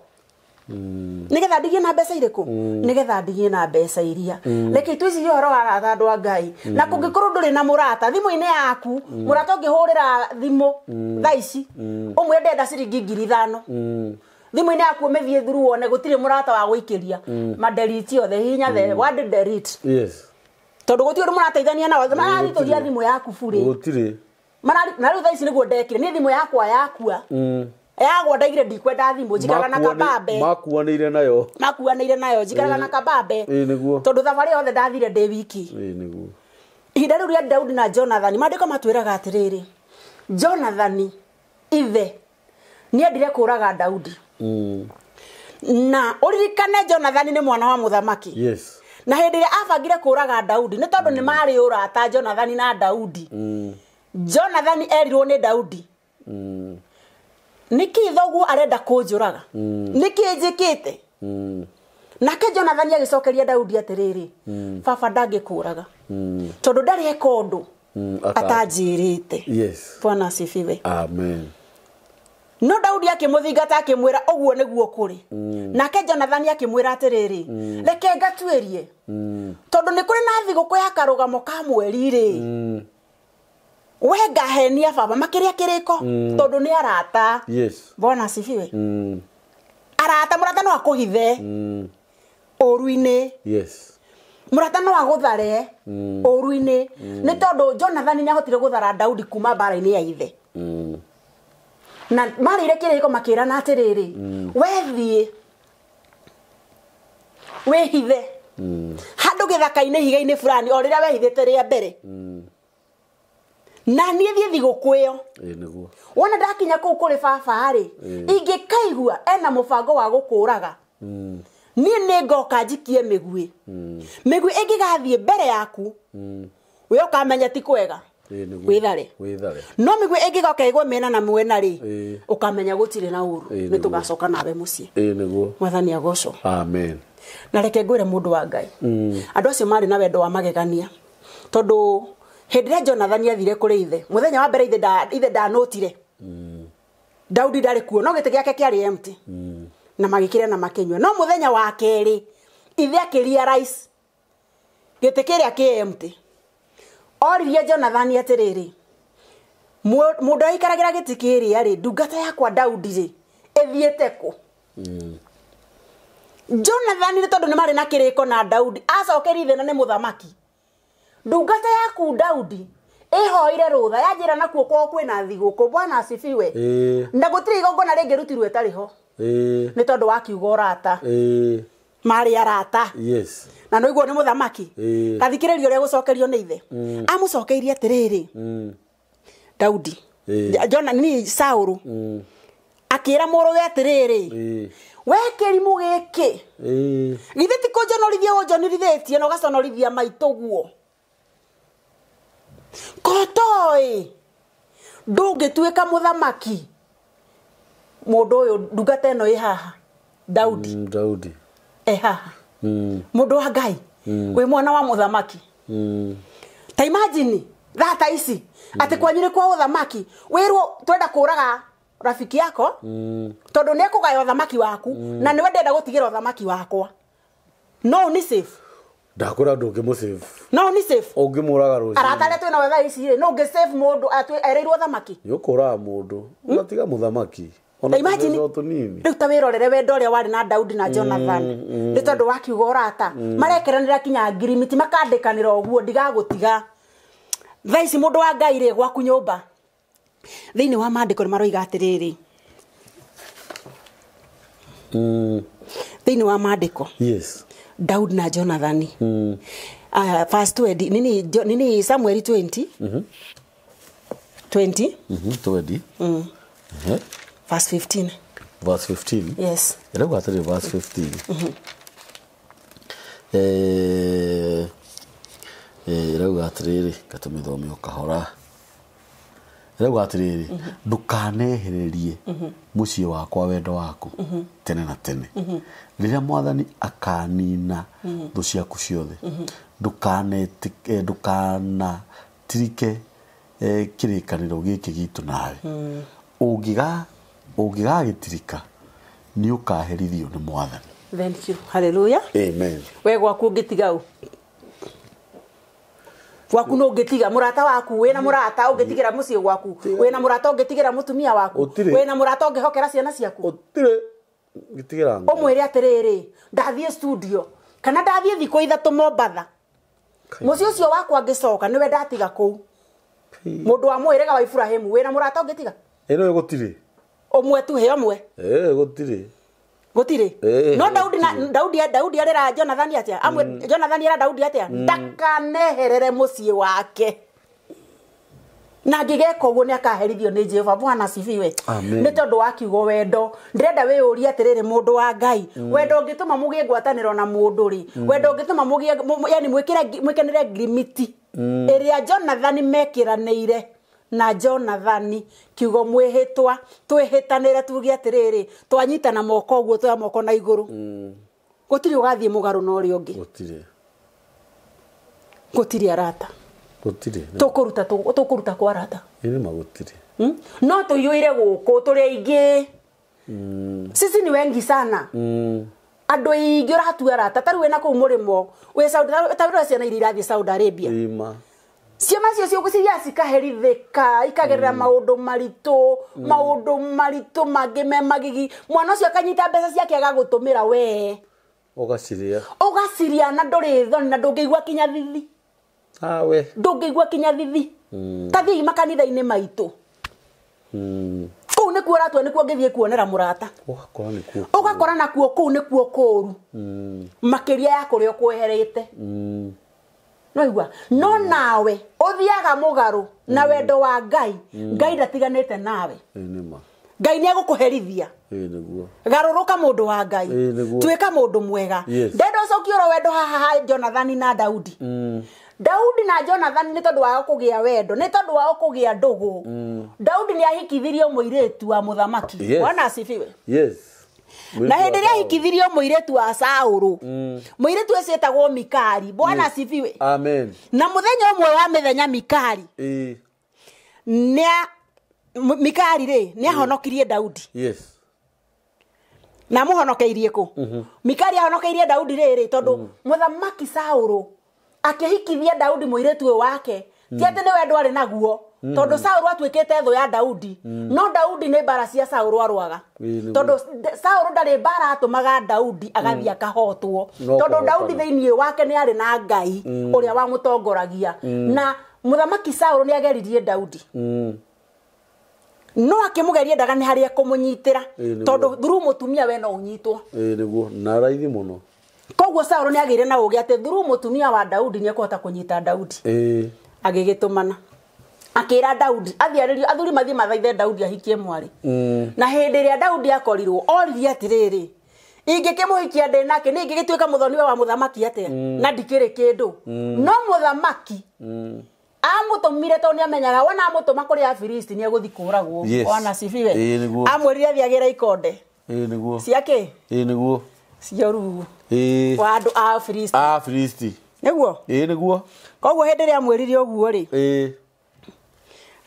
mm. nä getha ndigie na mbeca irä kå mm. nä getha ndigie na mbeca iria mm. reke itå ici horo arata andå a ngai na kå ngä korwo ndå rä na må rata thimå-inä yaku må rata å ngä hå rä ra thimå thaa ici å mwe ndenda ciringi ngiri ithano thimå-inä yaku å mä thiä thuru wone gå tirä må rata wa gå ikä ria maderiti othe hinya the wandderit tondå gå tirä å rä må rateithania nao marathitå ria thimå yaku burä na rä u thaa ici nä guo ndekire nä thimå yakwa yakua mm. yagwo ndaigire ndikwenda thimå njikaraga na kabambe makuanä nayo makuanä ire nayo njikaraga na kababe tondå thabarä yothe ndathire ndä wiki ihinda rä u rä a daudi na jonathani mandä ko matwä raga atä rä rä jonathani ithe nä endire kå raga daudi mm. na å ririkane jonathan nä mwana wa må thamaki yes. na hä ndä ä rä a abangire kå raga daudi nä tondå nä mm. marä å rata jonathani na daudi mm jonathan erirwo nä daudi nä kä thoguo arenda kå njå raga mm. nä kä njä kä te mm. nake jonathan agä cokeria daudi atä rä rä baba ndangä kå raga mm. tondå ndarä eka å ndå atanjä rä te no daudi akä må thingata akä mwä ra å guo nä guo kå rä nake jonathan akä mwä ra atä rä rä reke ngatuä rie tondå nä kå rä na thigå kå yakarå gamo ka mweri rä we ngahenia baba makiria kiriko mm. tondu ni arata yes. bona cibiwe mm. arata murata no akuhithe mm. uruini yes. murata no aguthare mm. å mm. nä tondå jonathani ni ahotire thara daudi kuma mbara-ini ya ithe mm. na marire kiriko makirana atiriri mm. wethii wihithe mm. handu githaka-ini higa-ini burani o te rä a mbere mm na niä thiä thigåkå ä yo wona ndakinya kå u kå rä babarä ingä kaigua ena må bango wa gå kå raga mm. niä nä ngoka njikie mä guä mä mm. guä ä ngä gathiä mbere yaku mm. wä åkamenya ti kwega thare no mä guä ä ngä goka ä gwo mena na mwena rä å kamenya gå tirä na å ru nä tå gacoka nawe må ciä mwathani agoco na reke ngwä re må ndå wa ngai andå acio marä na wendo wa magegania tondå hindi ria jonathan athire rä ithe thenya wa mbere ithe da ithe ndanutire daudi ndarä kuo no gä tä gä ake kä arä mt na magä na makä no må thenya wa kerä ithe akä ria gä tä kä rä a kä mt oririe jonathani atä rä rä må ndå aikaragä ra gä tä kä rä a rä ndungata yakwa daudi rä ä thiä kå mm. jonathani tondå nä marä na kä rä ko na daudi acokerie thä na nä må thamaki ndungata yaku daudi ihoire rutha yanjira nakuo kwao kwina thiguku bwana asifiwe na gutire igongona ringirutirwe tariho ni tondu wa kiugo urata marä arata yes. na no iguo nä må thamaki rä ria å rä a gå cokerio ithe mm. amå cokeirie atä rä mm. rä daudi jona ni sauru akä ra må rå we atä rä rä wekä rimå gä kä githä tikå njonorithie å njonorithä tie na gaconorithia maitå kotoĩ ndũngĩtuĩka mũthamaki mũndũ ũyũ ndungata ĩno ĩ haha daudi mm, daudi ĩ haha mm. wa ngai mm. mwana wa mũthamaki mm. ta imagine thata ici mm. atĩ kwanyu nĩ kwa ũthamaki wĩrwo twenda kũraga rafiki yako mm. tondũ nĩ ekũgaya ũthamaki waku mm. na nĩwe ndenda gũtigĩra ũthamaki wakwa no ni safe ndakura ndu ngi musave no ni save ungi muraga rucio aratare na wega ici ri no ngi save mundu erirwo thamaki yukuraga mundu ugatiga muthamaki hmm? imagine rä u ta wä rorere wenda å rä a warä na daudi na hmm, jonathan hmm. nä tondå wa kiuga å rata marekeranä ra kinya ngirimiti makandä kanä ra å guo ndigagå tiga thaa ici må ndå wa ngai rä gwaku nyå mba thä inä wa mandä ko nä maroiga atä rä rä thä inä wa mandä ko yes daud na jonathani mm. uh, ah, first 20, nini, jo, nini samueli 20 mhm. mhm, mm -hmm. 20 mm -hmm, 20 mm. Mm -hmm. verse 15 verse 15 yes verse 15 mm -hmm. eh eh elego atiriri katumithomio kahora rĩu atĩrĩrĩ ndũkanehererie mũciĩ wakwa wendo waku tene na tene a mwathani akanina thå ciaku ciothe ro gä kä gitå nawe nä å kaherithio nä mwathani we gwaku ngä ũ gwaku no ngitiga murata waku wina murata ungitigira mucii gwaku wina murata ungitigira mutumia waku wina murata ungihokera ciana ciaku utire ngitigira umwire atiriri ndathie studio kana ndathie thiku ithatu mobatha mucii ucio wakwa ngicoka niwe ndatiga kuu mundu wa mwiriga wa iburahimu wina murata ungitiga ino gutire umwe tu he umwe eh gutire gutire no daudi na daudi daudi arera jonathani atia amwe mm. jonathani era daudi atia mm. ndakaneherere mucii wake na ngigeka guo ni akaherithio ni jehova bwana cibiwe ni tondu wa kiugo wendo ndirenda wä å atiriri atä mundu wa ngai mm. wendo ngituma ngä tå ma må gä ngwatanä na må ri wendo ngituma ngä tå ma yani mwä kenere grimiti ä rä a jonathani mekä ranä ire na jonathani kiugo mwihitwa twihitanire tuge atiriri na moko guo twa moko na iguru mm. gutiri ugathie mugaru no uria ungi gutiri gutiri arata gutiri tukuruta tukuruta kwa arata ini magutiri mm? no tuyuire guku turi aingi mm. sisi ni wengi sana mm andå aingä å ratua rata tarä wä na kå u må rä mo tarä ciana iri irathiä saudi arabia Ima ciama cio cio cithiaga cikaherithika ikagerera mm. mm. maundu maritu maundu maritu mangi me magigi mwana ucio akanyita mbeca ciake aga gutumira we ugaciria ugaciria na nduri thoni na ndungiigua kinya thithi awe ndungiigua kinya thithi mm. ta thiai makanitha-inĩ maitũ kũu nĩkuo ũratwa nĩkuo ngĩthiĩ kuonera mũrata ũgakora nakuo kũu nĩkuo kũũru makĩria ya kũrĩa ũkweherete no igua mm. no nawe uthiaga mugaru na mm. wendo wa ngai mm. ngai ndatiganite nawe ngai nä agå kå herithia garå rå ka må ndå wa ngai tuä ka må ndå mwega ndenda å cokie ro wendo hahaha jonathani na daudi daudi na jonathani nä tondå wao kå gä a wendo nä tondå wao kå gä a ndå gå daudi nä ahikithirie må irä tu wa må thamaki yes. yes na hä rä hikithirio må irä wa saå må irä tu å ciätagwo mikari bwana cibiwe mm. na må thenya å mwe wa mä thenya mikari nä mikari rä nä ahonokirie mm. daudi yes na må honokeirie kå mm -hmm. mikari ahonokeirie daudi rä rä tondå må mm -hmm. thamaki saå akä hikithia daudi må irä tu wake ti atä nä we naguo naguo Mm. tondu sauru atuikite thu ya daudi mm. no daudi nä mbara cia sauru arwaga tondu sauru ndari mbara atumaga daudi agathia mm. kahotwo tondå daudi thiini wake nä ari na ngai uria wamutongoragia na muthamaki sauru nä ageririe daudi no akimugeria ndaga ni haria kumunyitira tondu thuru mutumia we no unyitwo niguo na raithi muno koguo nä agä agire na uge ati thuru mutumia wa daudi ni ekuhota kunyita daudi mana akira daudi athiarĩrio athuri mathiĩ mathaithe daudi ahikie mwari mm. na hĩndĩ ria daudi akorirwo oririe atĩrĩrĩ ingĩkĩmũhikia ndĩ nake nĩ ingĩgĩtuĩka mũthoniwe wa mũthamaki atĩa mm. na ndikĩrĩ kĩndũ mm. no mũthamaki mm amũtũmire tondũ nĩamenyaga wona amũtũma kũrĩ afilisti nĩ egũthiĩ kũragwo yes. ona cibiwe amwĩrire thiagĩra ikonde ciakĩ nĩguo cioruguo wa andũ a afilisti nĩguo nĩguo koguo hĩndĩ ĩrĩa amwĩrire ũguo rĩ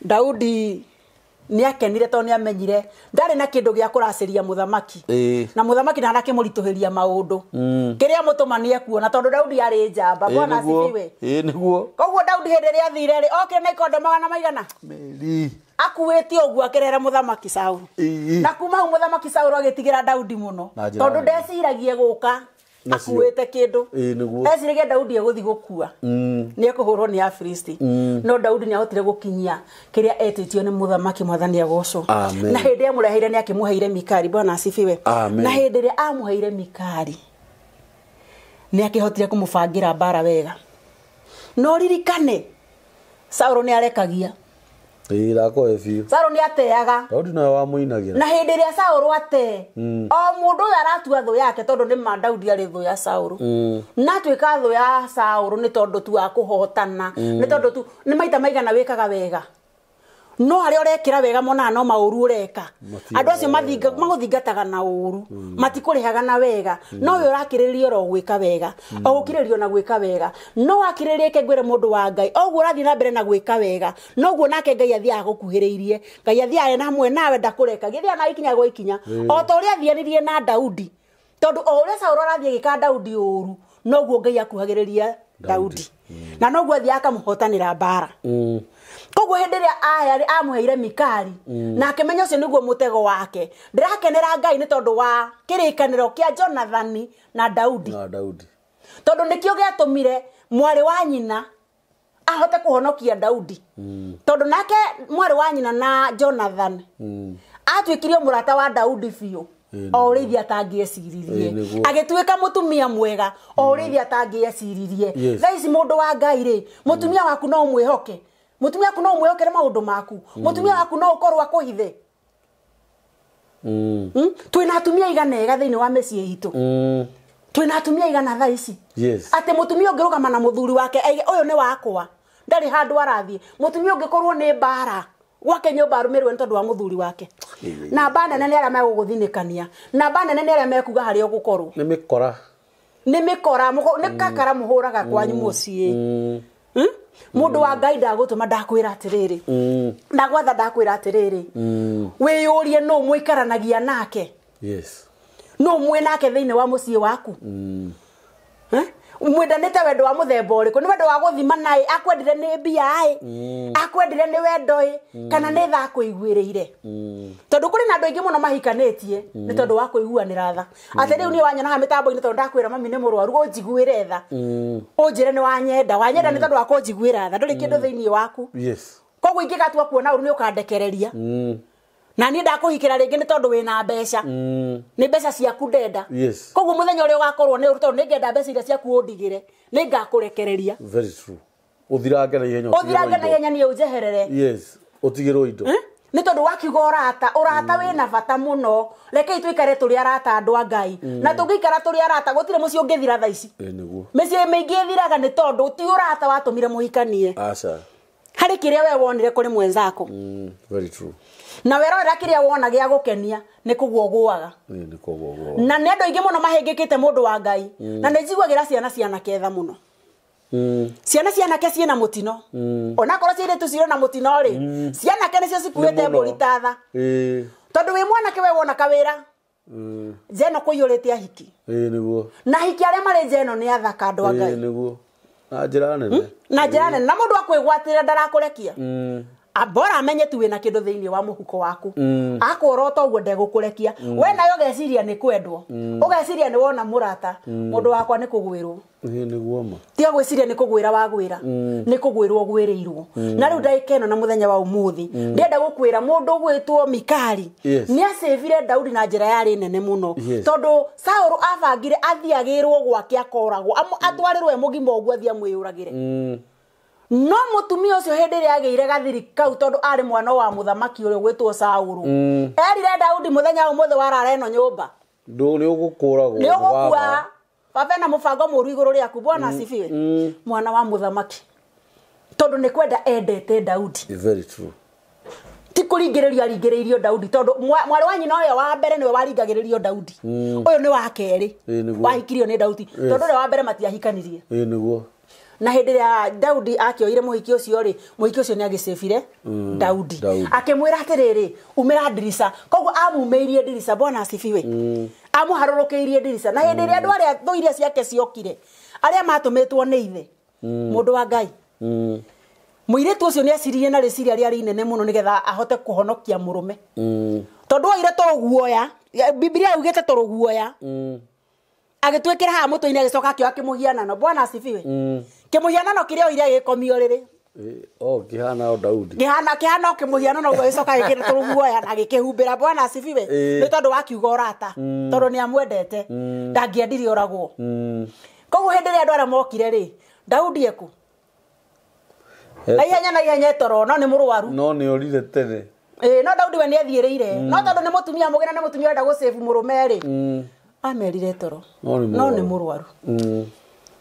daudi nä akenire tondå nä amenyire ndarä na kä ndå gä a kå racä må thamaki na muthamaki na kä må ritå hä ria maå ndå mm. kä rä a må tå ma nä ekuona tondå daudi arä njamba bwana cibiwe nä guo koguo daudi hä ndä rä thire rä okire na ikonde magana maigana akuä tie å guo akä rere må thamaki na kuma hau må thamaki saå agä tigä ra daudi må no tondå ndeciragie gå ka akuĩte kĩndũ eciragia daudi egũthi gũkua mm. nĩ ekũhũrwo ni afristi mm. no daudi nĩ ahotire gũkinyia kĩrĩa etĩtio nĩ mũthamaki mwathani agocwo na hĩndĩ ĩrĩa ni nĩ akĩmũheire mikari bwana acibiwe na hĩndĩ ĩrĩa amũheire mikari nĩ akĩhotire kũmũbangĩra mbara wega no ririkane saũlũ nĩ arekagia ĩĩ ndakũhe biũ saũrũ nĩ ateaga tondũ nawe wamũinagĩra na hĩndĩ ĩrĩa saũrũ ate mm. o mũndũ ũyũ aratua thå yake tondå nä ma daudi arĩ thũ ya saũrũ mm. na atuĩka thũ ya saũrũ nä tondå tu wa kå hotana nä hmm. tondå tu nĩ maita maigana wä kaga wega no harä a å rekä ra wega monaga no maå ru å reka andå acio magå thingataga na å ru hmm. matikå rä haga na wega hmm. no å yå rakä rä rio ro gwä ka wega hmm. o gå kirä rio na gwä ka wega no wakä rä rä ke ngwä re må ndå wa ngai oguo å rathiä na mbere na gwä ka wega noguo nake ngai athiaga gå kuhä rä irie ngai athiaga ena hamwe nawe ndakå reka gä thiaga na ikinya gwa ikinya o ta å rä a thianirie na daudi tondå o å rä a saå rathiä gä ka daudi å ru noguo ngai akuhagä rä ria daudi na noguo athia akamuhotanira mbara ndä mm. koguo hindi ria amå amuheire mikari å mm. na nä ucio må mutego wake rakenera ngai ni tondu wa kirikaniro kia jonathani na daudi na daudi tondu atå giatumire mwari wa nyina ahote kuhonokia daudi tondå mm. tondu nake mwari wa nyina na jonathan kirie må murata wa daudi biå o rä atangä thia agä tuä ka må tumia mwega o mm. rä atangä atangieciririe thaici må ndå wa ngai rä må tumia mm. waku no mwä hoke må tumia waku no mwä hokere maå ndå maku må mm. tumia waku no å korwo akå hithe hmm? twä na atumia igana ega thä inä wa mä ciä itå twä na atumia igana tha atä må tumia å ngä rå gama na må thuri wake å yå nä wakwa ndarä handå arathiä må tumia å ngä korwo nä mbara gwake rwe arumirwe tondå wa muthuri wake na bana nene aria meguguthinikania na bana nene a mekuga haria ugukorwo ni mikora ni mikora ni mm. kakara muhuraga kwanyu mucii mm. mm. hm? ndå wa ngai atä rä atiriri ndagwatha yå atiriri nå må ikaranagia nake nuu mwä nake thiini wa mucii waku hm? mwendanite wendo wa muthemba uriku ni wendo wa guthima nai akwendire ni mbiai mm. akwendire ni wendo mm. kana ni mm. tha kuiguirire tondu kuri na andu aingi muno mahikanitie ni tondu wa kuiguanira tha ati riu ni wanyonaga mitambo-ini tondu ndakwira mami ni murwaru unjiguire tha unjire ni wanyenda wanyenda ni tondu wa kunjiguira tha nduri kindu thiini waku koguo gatua kuona uru ni ukandekereria na niä ndakåhikira rä ngä nä tondå wä na mbeca mm. nä mbeca ciaku ndenda koguo må thenya å rä a ågakorwo nä tondå nä ngenda mbeca iria ciaku å ndigä re nä ngakå rekereria å thirange na ihenya å na ihenya niä å njeherere å tigä rwo indo hm? nä tondå wakiuga å rata å rata mm. wä na bata må no rekei twä kare tå rä arata andå a ngai mm. na tå ngä ikara tå rä arata gå tirä må ciä å ngä thira tha ici mä ciä mä ingä ĩthiraga nä tondå ti å rata watå mire må hikanie harä kä rä a we wonire kå rä mwenzako na werorera kä rä a wona gä a gå kenia nä kå guo gåaga na nä andå aingä må no mahängä kä te må ndå wa ngai mm. na nä njiguagä ra ciana cianake mm. mm. tha må no ciana cianake ciä na må tino onakorwo ciä rä tu cirä na må tino rä cianake nä cio cikuä te mbå ri tatha tondå wä mwanake we wona kawä ra njeno kå iyå rä te ahiki na hiki arä a marä njeno nä athaka andå a ngai na njä ra hmm? nene na må ndå akwä gwatä rä ra ndarakå rekia bora amenye tu wina kindu thiini wa muhuko waku mm. akwora o toguo ndegũkũrekia mm. we nayo geciria nĩ kwendwo mm. ũgeciria nĩ wona mũrata mm. mũndũ mm. wakwa nĩ kũgwĩrwo ti agwĩciria ra kũgwĩra kå mm. rwo gwä rä mm. na rĩu ndagĩka ĩno na thenya wa ũmũthĩ ndĩenda mm. gũkwĩra mũndũ ũgwĩtwo mikari yes. nĩ acĩvire daudi na ra yarä nene må yes. tondũ saũlũ abangire rwo gwake akoragwo atwarĩrwo e mũgima ũguo athiĩ amwĩyũragĩre mm no mutumia ucio hindi ria agiire gathiri kau tondu ari mwana wa muthamaki uria gwitwo sauru mm. erire daudi muthenya umuthe warara ino nyumba nduri ugukuragwo ni ugukua baba na mubango muru iguru riaku bwana mm. sifiwe mm. mwana wa muthamaki tondu ni kwenda endete daudi very true ti kuringiririo aringiriirio daudi tondu mwarä wa nyina å wa mbere nä we waringagä daudi å yå nä wa kerä wahikirio nä daudi tondå å rä wa mbere matiahikanirie nä guo na hä ndä daudi akioire må hiki å cio rä må hiki å cio nä agä cäbire mm, daudi akä mwä ra atä rä rä umä ra ndirica koguo amumä irie ndirica bwana cibiwe mm. amå harå rå kä irie ndirica na hä ndä ä rä andå mm. arä a thå iria ciake ciokire arä a matå mä two nä ithe må ndå wa ngai muiritu ucio ni acirie na riciria ria rinene muno nigetha ahote kuhonokia murume mm. tondu aire turuguoya bibilia ugite turuguoya mm. agitwikira haa mutwe-ini agicoka akioa kimuhianano bwana asifiwe mm kimuhianano kiria iria gikomio eh, riri eh, o oh, kihana o daudi kihana kihana o kimuhianano gicoka gikira turuguoya na gikihumbira bwana asifiwe ni tondu wakiuga urata tondu ni amwendete ndangiendire oragwo koguo hindi ria andu aria mokire ri daudi eku eh. na ihenya na ihenya etoro no ni murwaru no ni orire tene ä no daudi we nä ethiä no tondå nä må tumia må gä na nä må tumia enda gå må rå merä amerire toro no nä må rwaru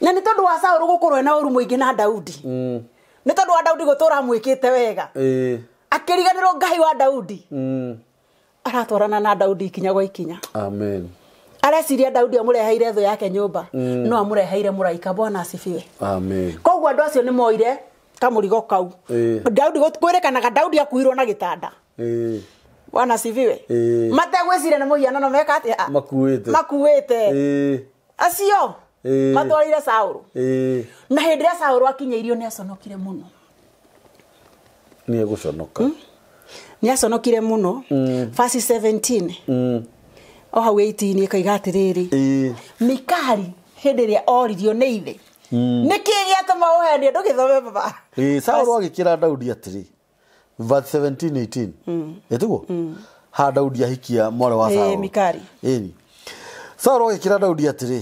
na nä tondå wa saå rå gå korwo ena å ru må ingä na daudi mm. nä tondå wa daudi gå tå ra kä te wega e. akä riganä rwo ngai wa daudi mm. aratwarana na daudi ikinya gwa ikinya amen areciria daudi amureheire thå yake nyå mba mm. no amureheire må raika bwana acibiwe koguo andå acio nä moire kamurigo kau e. daudi kwirikanaga daudi akuirwo na gitanda e. bwana cibiwe e. mategwicire nä må hianano meka atä makuä te acio Ee. matwarire saũrũ ee. na a ĩrĩa akinya irio nä aconokire nä egå conoka nä aconokire mũno basi 17 rä hau 18 ĩkoiga atĩrĩrĩ ee. mikari hĩndĩ ĩrĩa oririo nĩ ithe hmm. nĩ kĩĩ gĩatũma ũhenie ndũgĩthome baba saũrũ agĩkĩra daudi atĩrĩ verse 17 18 ĩtiguo ha daudi ahikia mwarĩ wa saũrũ saũrũ agĩkĩra daudi atĩrĩ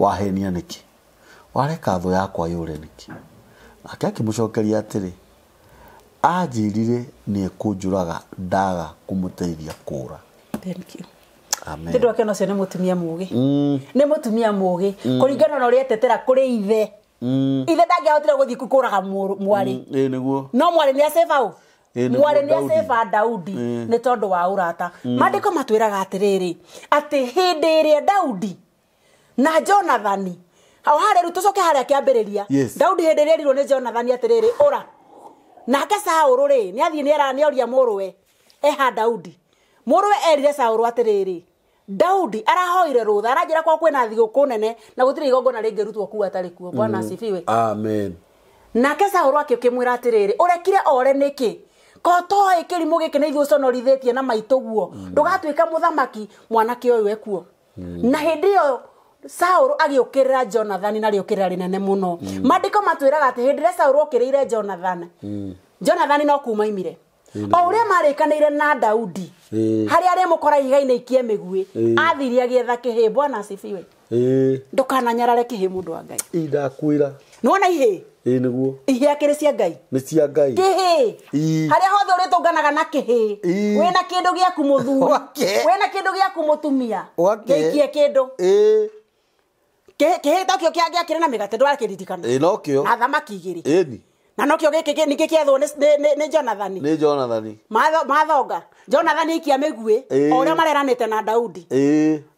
wahenia niki wareka thå yakwa yå re niki nake akä må cokeria atä rä anjirire nä kå njå raga ndaga kå må teithia kå ra nä ndå ake nacio nä må tumia må gä mm. nä må tumia må gä mm. kå na å rä ithe kå mm. rä ithe ithe ndangäahotire gå thiä ku kå raga mwarä no mwarä nä u mwarä nä aceba daudi nä tondå wa å rata mandä ko matwä raga atä rä rä atä hä ndä ä rä a daudi na jonathani hau harä rä tå coke harä a kä ambä rä ria daudi hä ndä rä erirwo nä jonathani atä rä rä å ra nake saårå rä nä athiä nä oria må rå eha daudi må rå erire saårå atä rä rä daudi arahoire rutha aranjira kwa kwina thigukå nene na gutire igongona ringi rutwo kuu atari kuo bwana mm. asifiwe amen nake saũrũ akĩkĩmwĩra atĩrĩrĩ ũrekire ore nĩkĩ kotoĩ kĩrimũ gĩkĩ nĩ ithuĩ ũconorithĩtie na maitũguo ndũgatuĩka mm. mũthamaki mwanake ũyũ ekuo mm. na hĩndĩ ĩyo saũrũ agiukirira jonathan na riukirira rinene muno mm. mandiko matwĩraga atĩ hĩndĩ ĩrĩa saũrũ okĩrĩire jonathan mm. jonathan no kuma imire o ũrĩa marikanire na daudi hari ari mukora inĩ ikie mĩguĩ athiri agietha kĩhĩ bwana acibiwe ndũkananyarare kĩhĩ mũndũ wa ngai ndakwĩra nĩwona ihĩ ĩ niguo ihĩa kĩrĩ cia ngai ni cia ngai kihi hari hothe uri tunganaga na kĩhĩ wĩna kĩndũ gĩaku mũthuri wĩna kĩndũ gĩaku mũtumia gĩikie kĩndũ kihito kio kia gia kirena migate ndwakiriririkana ä nokio na thamaki igiri ĩni na nokio giki ningä kiethwo nä jonathani nä jonathani mathonga jonathani ikia mä guä o rä a mareranä te na daudi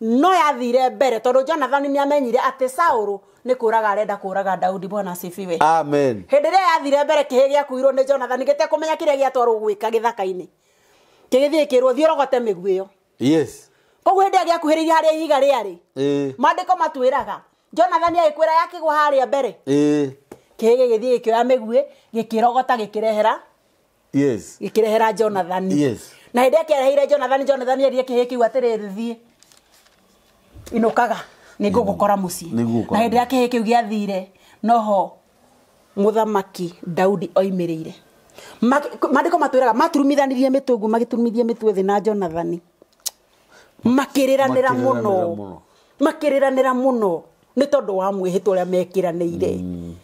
no yathire mbere tondå jonathani nä amenyire atä saå nä kå raga arenda kå raga daudi bwana cibiwe amen hä ndä rä yathire mbere kä hä gä akuirwo nä jonathani gä tekå menya kä rä a gä atwarwo gwä ka gä thaka-inä kä gä thiä kä rwo thiå rogote mä guä yo koguo hä ndä a gä akuhä rä irie harä a ihiga rä arä mandä ko matwä raga jonathan jonathani agĩkwĩra yakĩgwa harĩa mbere kĩhĩ gĩgĩthiĩ gĩkĩoya mĩguĩ gĩkĩrogota gĩkĩrehera gĩkĩrehera jonathani na hĩndĩ akĩareheire jonathan jonathani erire kĩhĩ kĩu atĩrĩrĩ thiĩ inũkaga nĩ ngũgũkora mũciĩ na hĩndĩ ĩrĩa kĩhĩ kĩu gĩathire noho mũthamaki daudi oimĩrĩire mandĩko matwĩraga maturumithanirie mĩtũngu magĩturumithia mĩtwe thĩ na jonathani makĩrĩranĩra mũno makĩrĩranĩra mũno nä tondå wa mwä hä twa å rä a mekä ranä mm.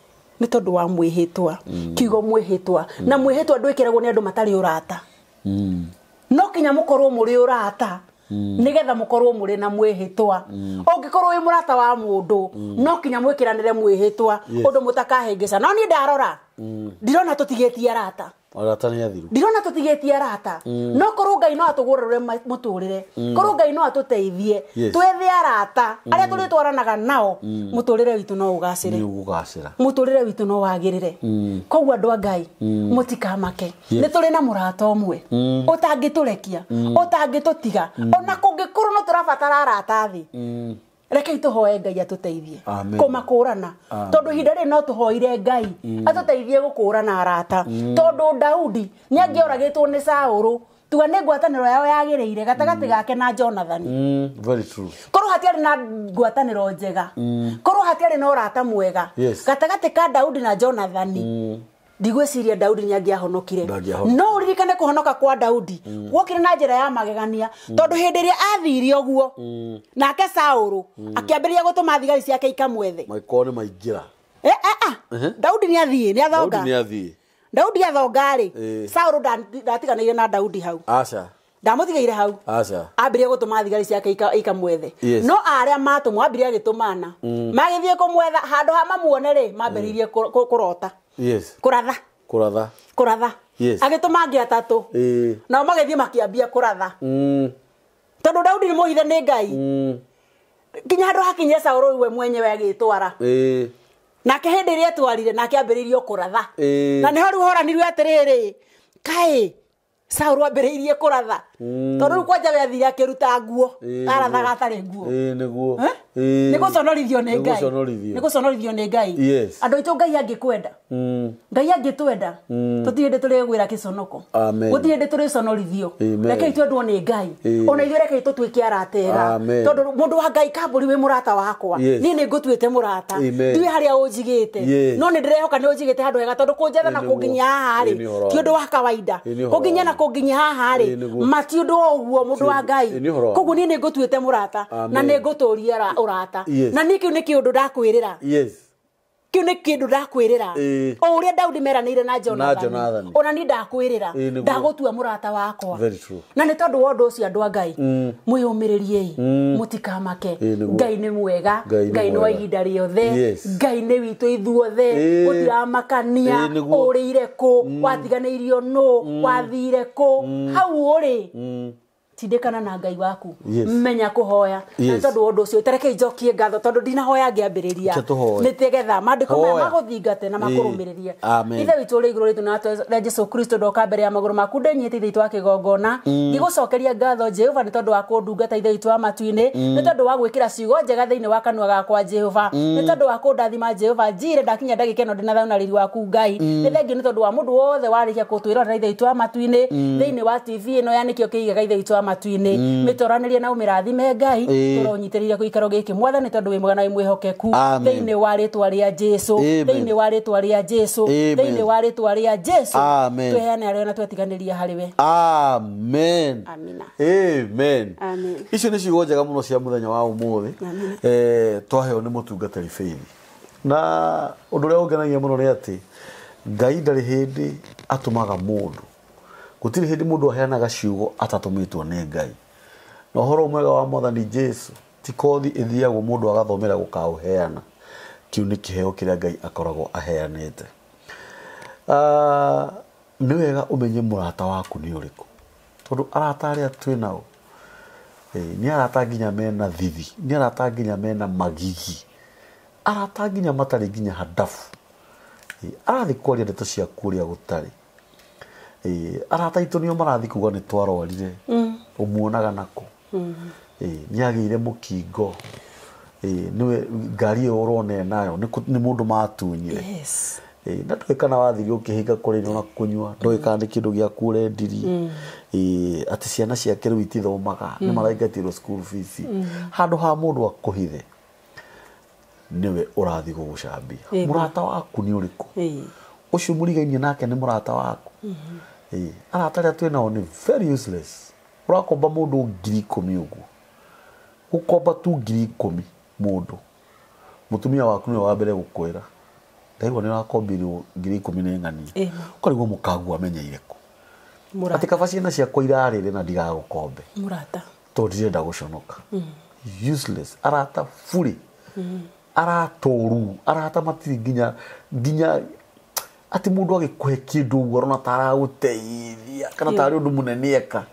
nä tondå wa mwä hä twa mm. kiugo mwä hä twa na mm. mwä hä twa ndå ä kä ragwo nä andå matarä å rata no kinya må korwo må rä å rata nä getha må korwo må rä na mwä hä twa å ngä korwo wä må rata wa må ndå no kinya mwä kä ranä re mwä hä twa å ndå må ngä ca no niä ndarora ndirona tå tigä tie arata arata ndirona tå tigä arata mm. no korwo ngai no atå gå rä re må tå rä re mm. korwo ngai no atå teithie twethe arata mm. arä a tå rä twaranaga nao må tå rä re witå no å gacä re må tå rä re witå no wagä rä re koguo andå a ngai må tikamake nä tå rä na må rata å mwe å tangä tå rekia å tangä tå tiga ona kå ngä korwo no tå rabatara arata thä rekei hoe ngai atuteithie rana tondu ihinda rä no tuhoire ngai mm. atuteithie gukurana arata mm. tondu daudi niangioragitwo ni sauru tuga nä ngwatanä ro yao yagä rä gatagatä mm. gake na jonathani korwo hatiarä na ngwatanä ro njega korwo hatiarä na å rata mwega gatagatä ka daudi na jonathani ndigwiciria daudi nä angä ahonokire no å ririkane kå honoka kwa daudi mm. gwokire na njä ya magegania mm. tondå hä ndä ä rä a athire å guo mm. nake saårå mm. akä ambä rä ria gå tå ma thigari ciake ikamwethe maikoo nä maingä ra eh, eh, uh ah. -huh. daudi nä athiä nä athonga daudi athongarä eh. saårå ndatiganäire na daudi hau Asha ndamå tigaire hau ambä rie gå tå ma thigari ciake ikamwethe yes. no arä a matå mwo ambä rie agä tå mana mm. magä thiä kå mwetha handå ha mamuone rä mambä rä irie kå rota yes kuratha kuratha kuratha yes agituma angi atatu eh nao magithie makiambia kuratha mm tondu daudi ni muhithe ni ngai mm kinya ndo hakinya sauro mwenye we agitwara eh nake ri atwarire twarire nake ambiririo kuratha eh na niho riu horanirwe atiriri kai sauro ambiririe kuratha mm. tondu kwanja we athire kiruta nguo arathaga atari nguo eh niguo eh Mm. nä gå conorithio nä ngai nä gå conorithio nä ngai andå aitå ngai angä kwenda mm. ngai angä twenda mm. tå tirä ndä tå rä gwä ra kä conoko gå tirä ndä tå rä conorithio rekei twendwo nä ngai ona ithuä rekei tå tuä ke aratera tondå må ndå wa ngai kambå ri wä må rata wakwa niä nä ngå tuä te må rata ndiä harä a å njigä te no nä ndä rehoka nä å njigä te handå hega tondå kå njetha na kå nginya haharä ti å ndå wa kawaida kå nginya na kå nginya haharä mati å ndå o guo må ndå wa ngai koguo niä nä ngå tuä te må rata na nä ngå tå ria urata yes. na niki kä u nä kä å ndå ndakwä rä kä u nä kä ndå ndakwä rä ra o å rä a daudi meranä ire na jonathani ona nä ndakwä rä ra ndagå tua må rata wakwa na nä tondå wa å ndå å cio andå a ngai mm. mwä å mä rä riei må mm. tikamake ngai nä mwega ngai nä wa ihinda rä othe ngai nä witå ithuothe gå tiramakania å rä ire kå mm. watiganä irio nå wathire kå hau å rä tindikana na ngai waku menya kuhoya na tondu undu ucio itareke njokie ngatho tondu ndinahoya ngiambiriria nitigetha mandiko maya maguthingate na makurumiririe ithe witu uri iguru ritu na jesu kristo ndoka mbere ya maguru maku ndenyite ithe witu wa kigongona mm. ngigucokeria ngatho jehova ni tondu wa kundungata ithe itwa wa matu-ini mm. ni tondu wa gwikira ciugo njega thiini wa kanua gakwa jehova mm. ni tondu wa kundathima jehova njire ndakinya ndagika ino ndina thaunariri waku ngai ni thengi ni tondu wa mundu wothe warikia gutwira na ithe itwa wa matu-ini thiini wa tv ino ya nikio kiigaga ithe itwa matuinä mä mm. toranä rie na å mä rathime ngai eh. tå ronyitä rä ire kå ikaro gä kä mwatha tondå wä mwega wä mwä hokeku thä inä wa rä twa rä a jesu thä inä wa rä twa rä a jesu thä inä wa rä twa rä a jesu tweheane arä na twetiganä ria harä we amen amen icio nä ciugo njega må no cia må thenya wa å må thä twaheo nä må tungata ribäiri na å ndå å rä a å ngenagia må no nä atä ngai ndarä hä ndä atå maga må ndå gutirä hä ndä må ndå aheanaga ciugo atatå mä two nä ngai na horo mwega wa mwathani jesu ti kothi ĩthiagwo mũndũ agathomera gũkaũheana kĩu nĩ kĩheo kĩrĩa ngai akoragwo aheanĩte ah, nĩ wega umenye murata waku ni ũrĩkũ tondũ arata arĩa twĩ nao ni arata nginya mena thithi ni arata nginya mena magigi arata nginya matarĩ nginya handabu arathiĩ kwaria ndeto ciaku ũrĩa gũtarĩ arata itå o marathiä kuga nä twarwarire å mm. muonaga nakå mm. nä agä ire må kingo ngari ä yo å rona nayo nä må ndå matunyire na ndå kana wathiri å kä hinga kå rä na kå nyua ndå mm. kana nä kä ndå gä aku å rendirie atä ciana ciake rä u itithomaga nä maraingatä rwo handå ha må ndå akå hithe nä we å rathiä gå gå cambia må rata waku nä å rä kå ucio murigainie nake ni murata waku ii arata aria twi nao ni very useless ikå mi å guo gå komba tu ngiri ndå må mutumia waku niwe wa mbere gukwira ndaigua ni urakombirio ngiri ikumi ni ng'ani ukarigwo mukagu amenyeire ku ati kaba na ciakwa irarĩrĩ na kombe tondũ ndirenda gũconoka mm. useless arata fully aratoru mm. arata matiri nginya atä må ndå agä kå he kä ndå å guo taragå teithia kana tarä å ndå må nene eka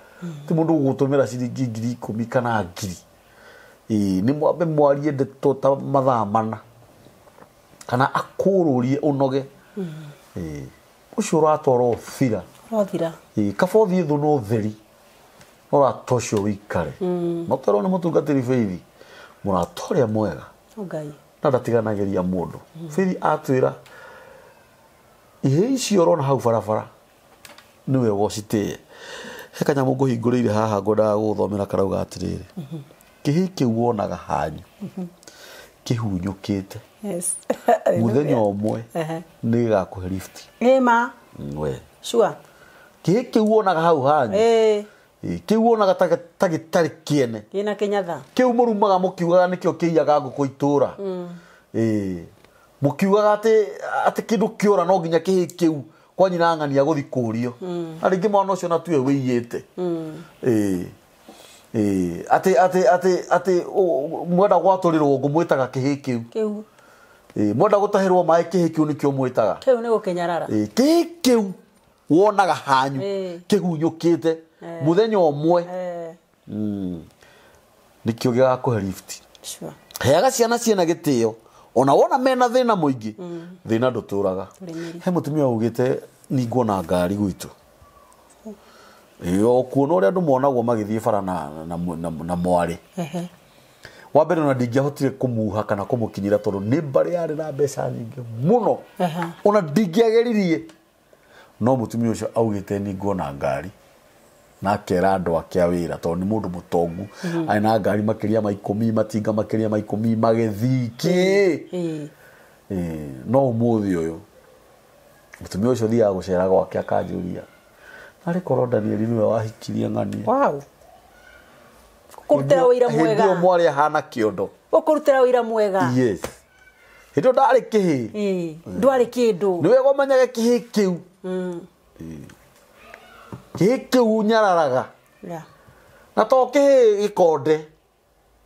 ti må ndå å gå tå mä ra ciringi ngiri ikå kana ngiri nä mwambe mwarie ndeto ta mathaa mana kana akå rå rie å noge å mm-hmm. cio å ratwara å thira kaba å no theri mm. no rata å cio ikare no twerwo nä må tå ngatä ri beithi må rata å rä a mwega na ndatiganagä ria må ndå mm. beithi atwä ra ihĩ icio ũrona hau barabara nĩ wega ũcitĩe he kanyamũ ngũhingũrĩire haha ngwendaga gũgũthomera karauga hä kä u wonaga hanyu kä kä hunyå kĩhunyũkĩte [laughs] mũthenya ũmwe nĩ gĩgakũhe lift ĩma we hä kä u wonaga hau hanyu u wonaga ta må kiugaga nä kä o kä iaga ngå kå itå itũra mm mukiugaga atä atä kä ndå kä å ra no nginya kä hä kä u kwanyu na ng'ania gå thiä kå rio na rä ngä mwana å cio natuä wä iyä te atä mwenda gwatå rä rwo ngå mwä taga kä hä kä u mwenda gå tahä rwo maä kä hä kä u nä kä o mwä taga kä hä kä u wonaga hanyu kä hunyå kä te må thenya å mwe hmm. nä kä o gä gakå he heaga ciana ciena gä tä o ona wona mena thina muingi mm. thina nduturaga he mutumia ugite ninguona ngari gwitu yo kuona uria andu monagwo magithie bara na, na, na, na mwari wa mbere na kå kumuha kana kumukinyira tondå ni mbari yarä na mbeca må muno ona ageririe no mutumia ucio augite ninguona ngari na akera andå ake a wä ra tondå nä må ndå må tongu mm-hmm. arä na ngari makä ria maikå mi matinga makä ria maikå ikå mi magäthiki no å må thä å yå må tumia å cio thiaga gå cera gwake akanjå ria narä korwo danieri nä we wahikirie ng'ania mwega hä mwarä hana kä ondo å kå rutera å ra mwega yes hä ndä ndarä kä hä ndwarä kä ndå nä wega å menyage kä hä kä u mm gä kä u nyararaga na to kä hä gä konde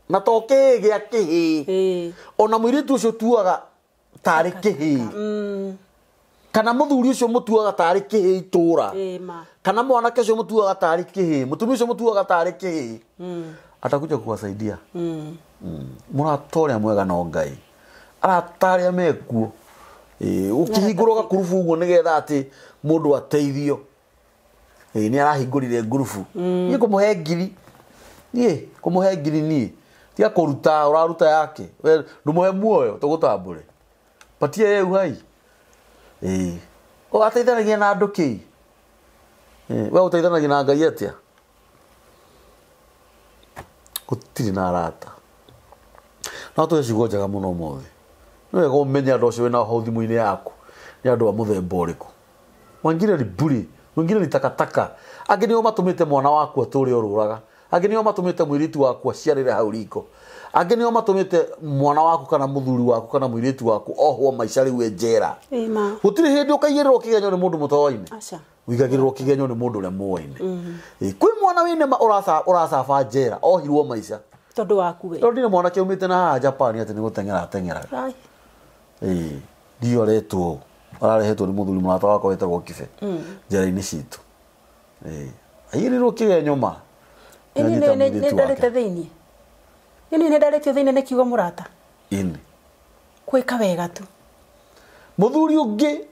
na to kä hä gä a kä hä ona må irä tu å cio tuaga tarä kä hä kana må thuri å cio må tuaga tarä kä hä itå ra kana mwanake å cio må tuaga tarä kä hä må tumi å cio må tuaga tarä kä hä mm. atakuja kuwasaidia mm. mm. a mwega no ngai arataria mekuo e, ukihingurwo gakurubu uguo nigetha ati mundu ateithio ä nä rire ngurubu niä kå må he ngiri niä kå må he ngiri niä tigakå kå ruta å raruta yake ndå må he muoyo tå gå tambå re patia yä u ateithanagia na andå kä we å teithanagia na ngai atä a gå tirä na arata no tå he njega må no mothe nä wega å menye andå acio wä na hau thimå-inä yaku nä andå a må themba å rä kå wangire riburi wengine ni takataka angä nä o matå mwana waku atå rä orå raga angä nä o matå mä waku aciarä hau riko angä nä o matå mwana waku kana muthuri thuri waku kana mwiritu waku ohwo maica rä u e njera gå tirä hä ndä å kaigä rä rwo kä genyo nä må ndå må toaine wigagä rä rwo kä genyo nä må ndå å rä a moaine mhm. ohirwo maisha tondu waku we nä ni mwana kiumite na Japan haha japani gutengera tengera ai tengera dio ndioretwo ararehetwo nä må thuri må rata wakwa wetagwo kibe njara-inä citå aigä rä kä ge nyoma nä ndarä te thä iniä nä kiugo må rata kwä ka wega tu må thuri å ngä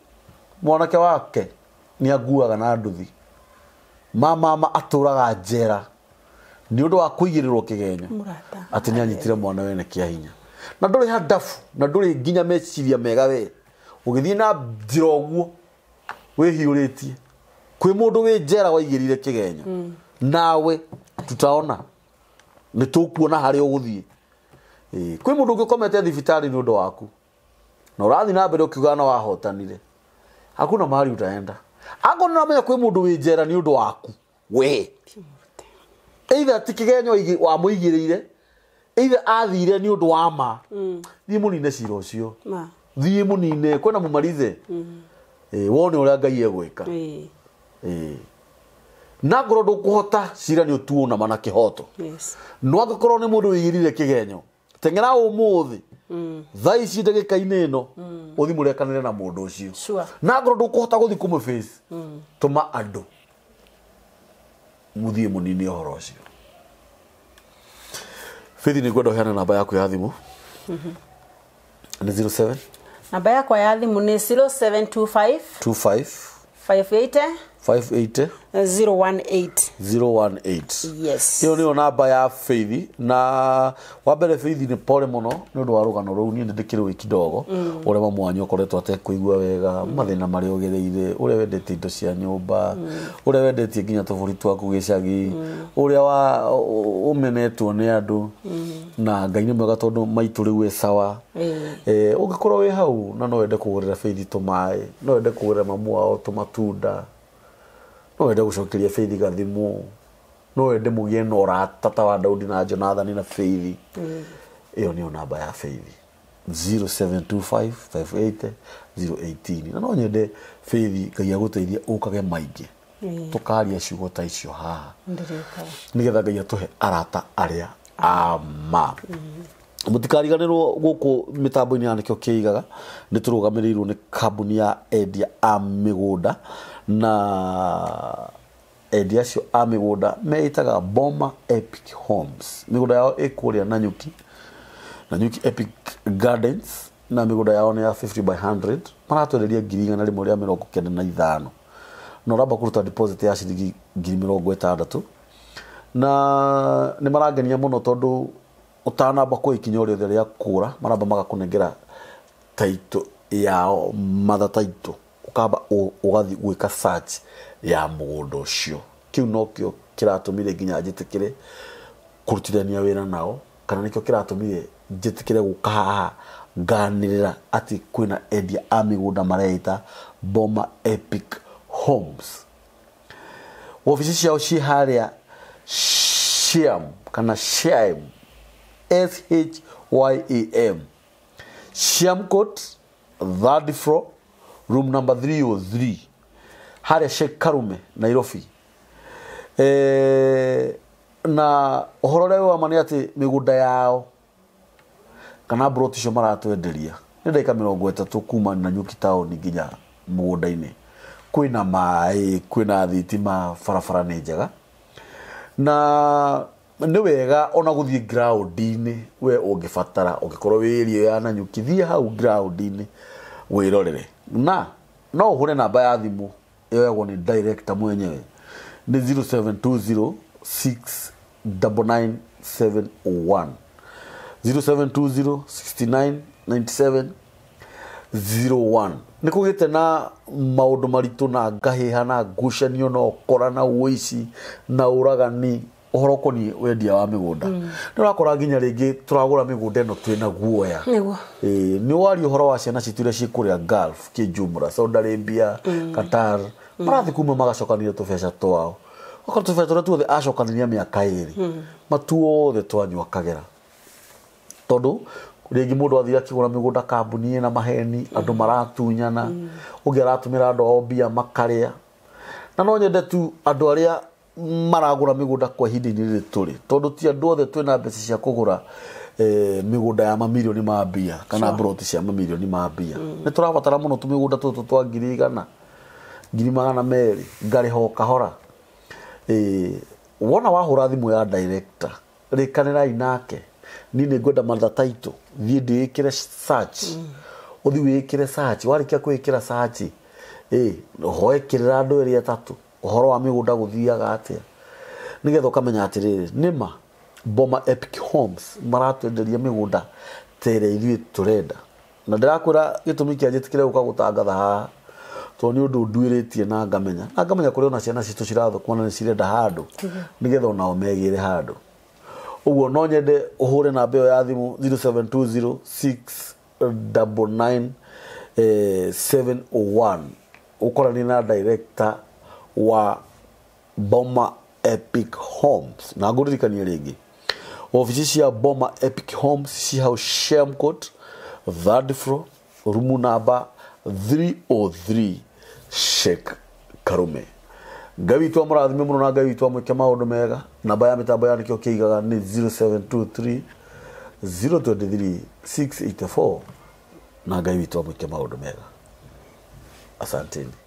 mwanake wake nä anguaga na nduthi mamama atå raga njera nä å ndå wa kå igä rä rwo kä genyo atä nä anyitire mwana wene kä hinya na ndå rä handabu na ndå rä nginya meciria mega we ugithie na njira guo wihiuritie kwi mundu wi njera waigirire kigenyo mm. nawe tutaona nitukuona hari uguthie e, kwi mundu ungikomete thibitari ni undu waku na urathi na mbere ukiugaga no wahotanire hakuna mahali utaenda akona namenya kwi mundu wi njera ni undu waku we eitha ti kigenyo muigirire eitha athire ni undu wa ma mm. thiä må nine cira å cio thiä må nine kwena må marithe mm-hmm. eh, wone å rä a ngai egwä ka eh. na ngorwo ndå kå hota cira nä å nama na kä hoto no angä korwo nä må ndå wä igä rire kä genyo teng'era å må thä thaa ici ndagä ka ä no å mm. thimå rekanä re na må ndå å cio na ngorwo ndå kå hota gå thiä kå mä mm. tå ma andå må thiä må nini å horo å cio bithi nä ngwenda å heana namba yaku ya thimå nä 07 namba kwa ya thimu nä 0725 25 58 Uh, hiyo 018 018 namba ya faith na wambere faith ni pole muno ni undu wa rugano ruu nie ndikiri wi kidogo mm. uria mamwanyu atekå igua wega mm. mathina å rä a wendetie indo cia å rä a wendetie nginya tuburi twaku mm. rä a wa menetwo nä andå mm. na ngai nä mwega tondu maitu riu e wi e, ngä korwo wä hau na no wende kugurira tå maä no wende ra mamu wao matunda no wende gå cokeria feithi gathimå no wende må gä e na å ta wa daudi na jonathani na feithi ä mm. yo nä o namba ya feithi 0725580018 na no nyende feithi ngai agå teithia å kage maingä tå karia ciugo ta icio haha nä getha ngai atå he arata arä a ama må mm. tikariganä rwo gå kå mä tambo-inä ya nä kä o kä igaga nä tå rå gamä rä irwo nä kambuni ya endia a mä gå nda na endia acio a mä gå nda meĩtaga boma epic homes mä gå nda yao ä kå rä a na nyuki na nyuki epic gardens na mä gå nda yao nä ya 50 by 100 maratwereria ngiri igana rä mwe rä a mä na ithano na å ramba kå ruta deposit ya ciringi ngiri mä rongo ätandatå na nä marangenia må no tondå å tanamba kå ikinya å rä othe rä a kå ra maramba magakå nengera taitå yao matha taitå ukamba ugathi gwika search ya mugundo ucio kiu nokio kiratumire nginya njitikire kurutithania wira nao kana nikio kiratumire njitikire guka ganirira ati kwina endia a migunda mareita boma epic homes wobici ciao ci haria shiam kana shiam shyem shiam court third floor room number 303 harĩa Sheikh Karume Nairobi e, na ũhoro ũrĩa wĩ wama nĩ atĩ mĩgũnda yao kana mburoti icio maratwenderia nĩ ndagĩka mĩrongo ĩtatũ kuma na nyuki taũni nginya mũgũnda-inĩ kwĩna maĩ kwĩna thitima barabara nĩ njega na nĩ wega ona gũthiĩ ground-inĩ we ũngĩbatara ũngĩkorwo wĩ ĩria ya nanyuki thiĩ hau ground-inĩ wĩrorere na no uhure namba ya thimu yoyagwo ni mwenyewe ni 0720 nä kå gä te na maå ndå na ngahä ha na ngucanio na å na å ici na å ragani horo koni wendia wa migunda mm. ni rakora nginya ringi turagura migunda no twina guoya niguo eh ni wali horo wa ciana citu cikuria Gulf ki jumra Saudi Arabia mm. Qatar mm. marathi kuma magacokanire tubeca twao okorwo tubeca turia tuothe acokaniria mĩaka ĩrĩ mm. matuothe twanyuakagĩra tondå rĩngĩ mũndũ athiĩ akĩgũra mĩgũnda kambuni na maheni mm. andũ maratunyana mm. ũngĩ aratumĩra andũ ao mbia makarĩa na no nyende tu andũ arĩa maragå ra mä gå nda kwa ihinda-inä rä tå rä tondå ti andu othe twä na mbeca cia kå gå ra eh, mä gå nda ya mamirioni ma mbia kana broti cia mamirioni ma mbia nä tå rabatara må no mä gå nda twa ngiri igana ngiri magana merä ngarä ho kahora eh, wona wahå ra thimå ya director rä kanärai nake ni nä ngwenda matha taitå thiä ndä ä kä re å thiä wä kä search warä kia kwä ä kä ra hoekä rä ra andå uhoro wa migunda guthiaga atia nigetha ukamenya atiriri nima boma epic homes maratwenderia migunda tere ithuĩ turenda na ndĩrakwĩra gitumi kĩa njĩtĩkĩre guka gũtangatha haha to ni undu nduĩrĩtie na ngamenya na ngamenya kuri ona ciana citũ cirathu kuona ni cirenda handu nĩgetha onao megĩre handu ũguo no nyende uhure na ĩyo ya thimu thimũ 07206999 701 ukorani na director wa Boma Epic Homes na ngũririkania rĩngĩ obici cia Boma Epic Homes ci hau Shamcourt third floor rumu namba 303 shek Karume Ngai witũ amũrathime muno na Ngai witũ amwĩke maũndũ mega namba ya mĩtambo ya nĩkĩo kĩigaga nĩ 0723 023 684 na Ngai witũ amwĩke maũndũ mega asante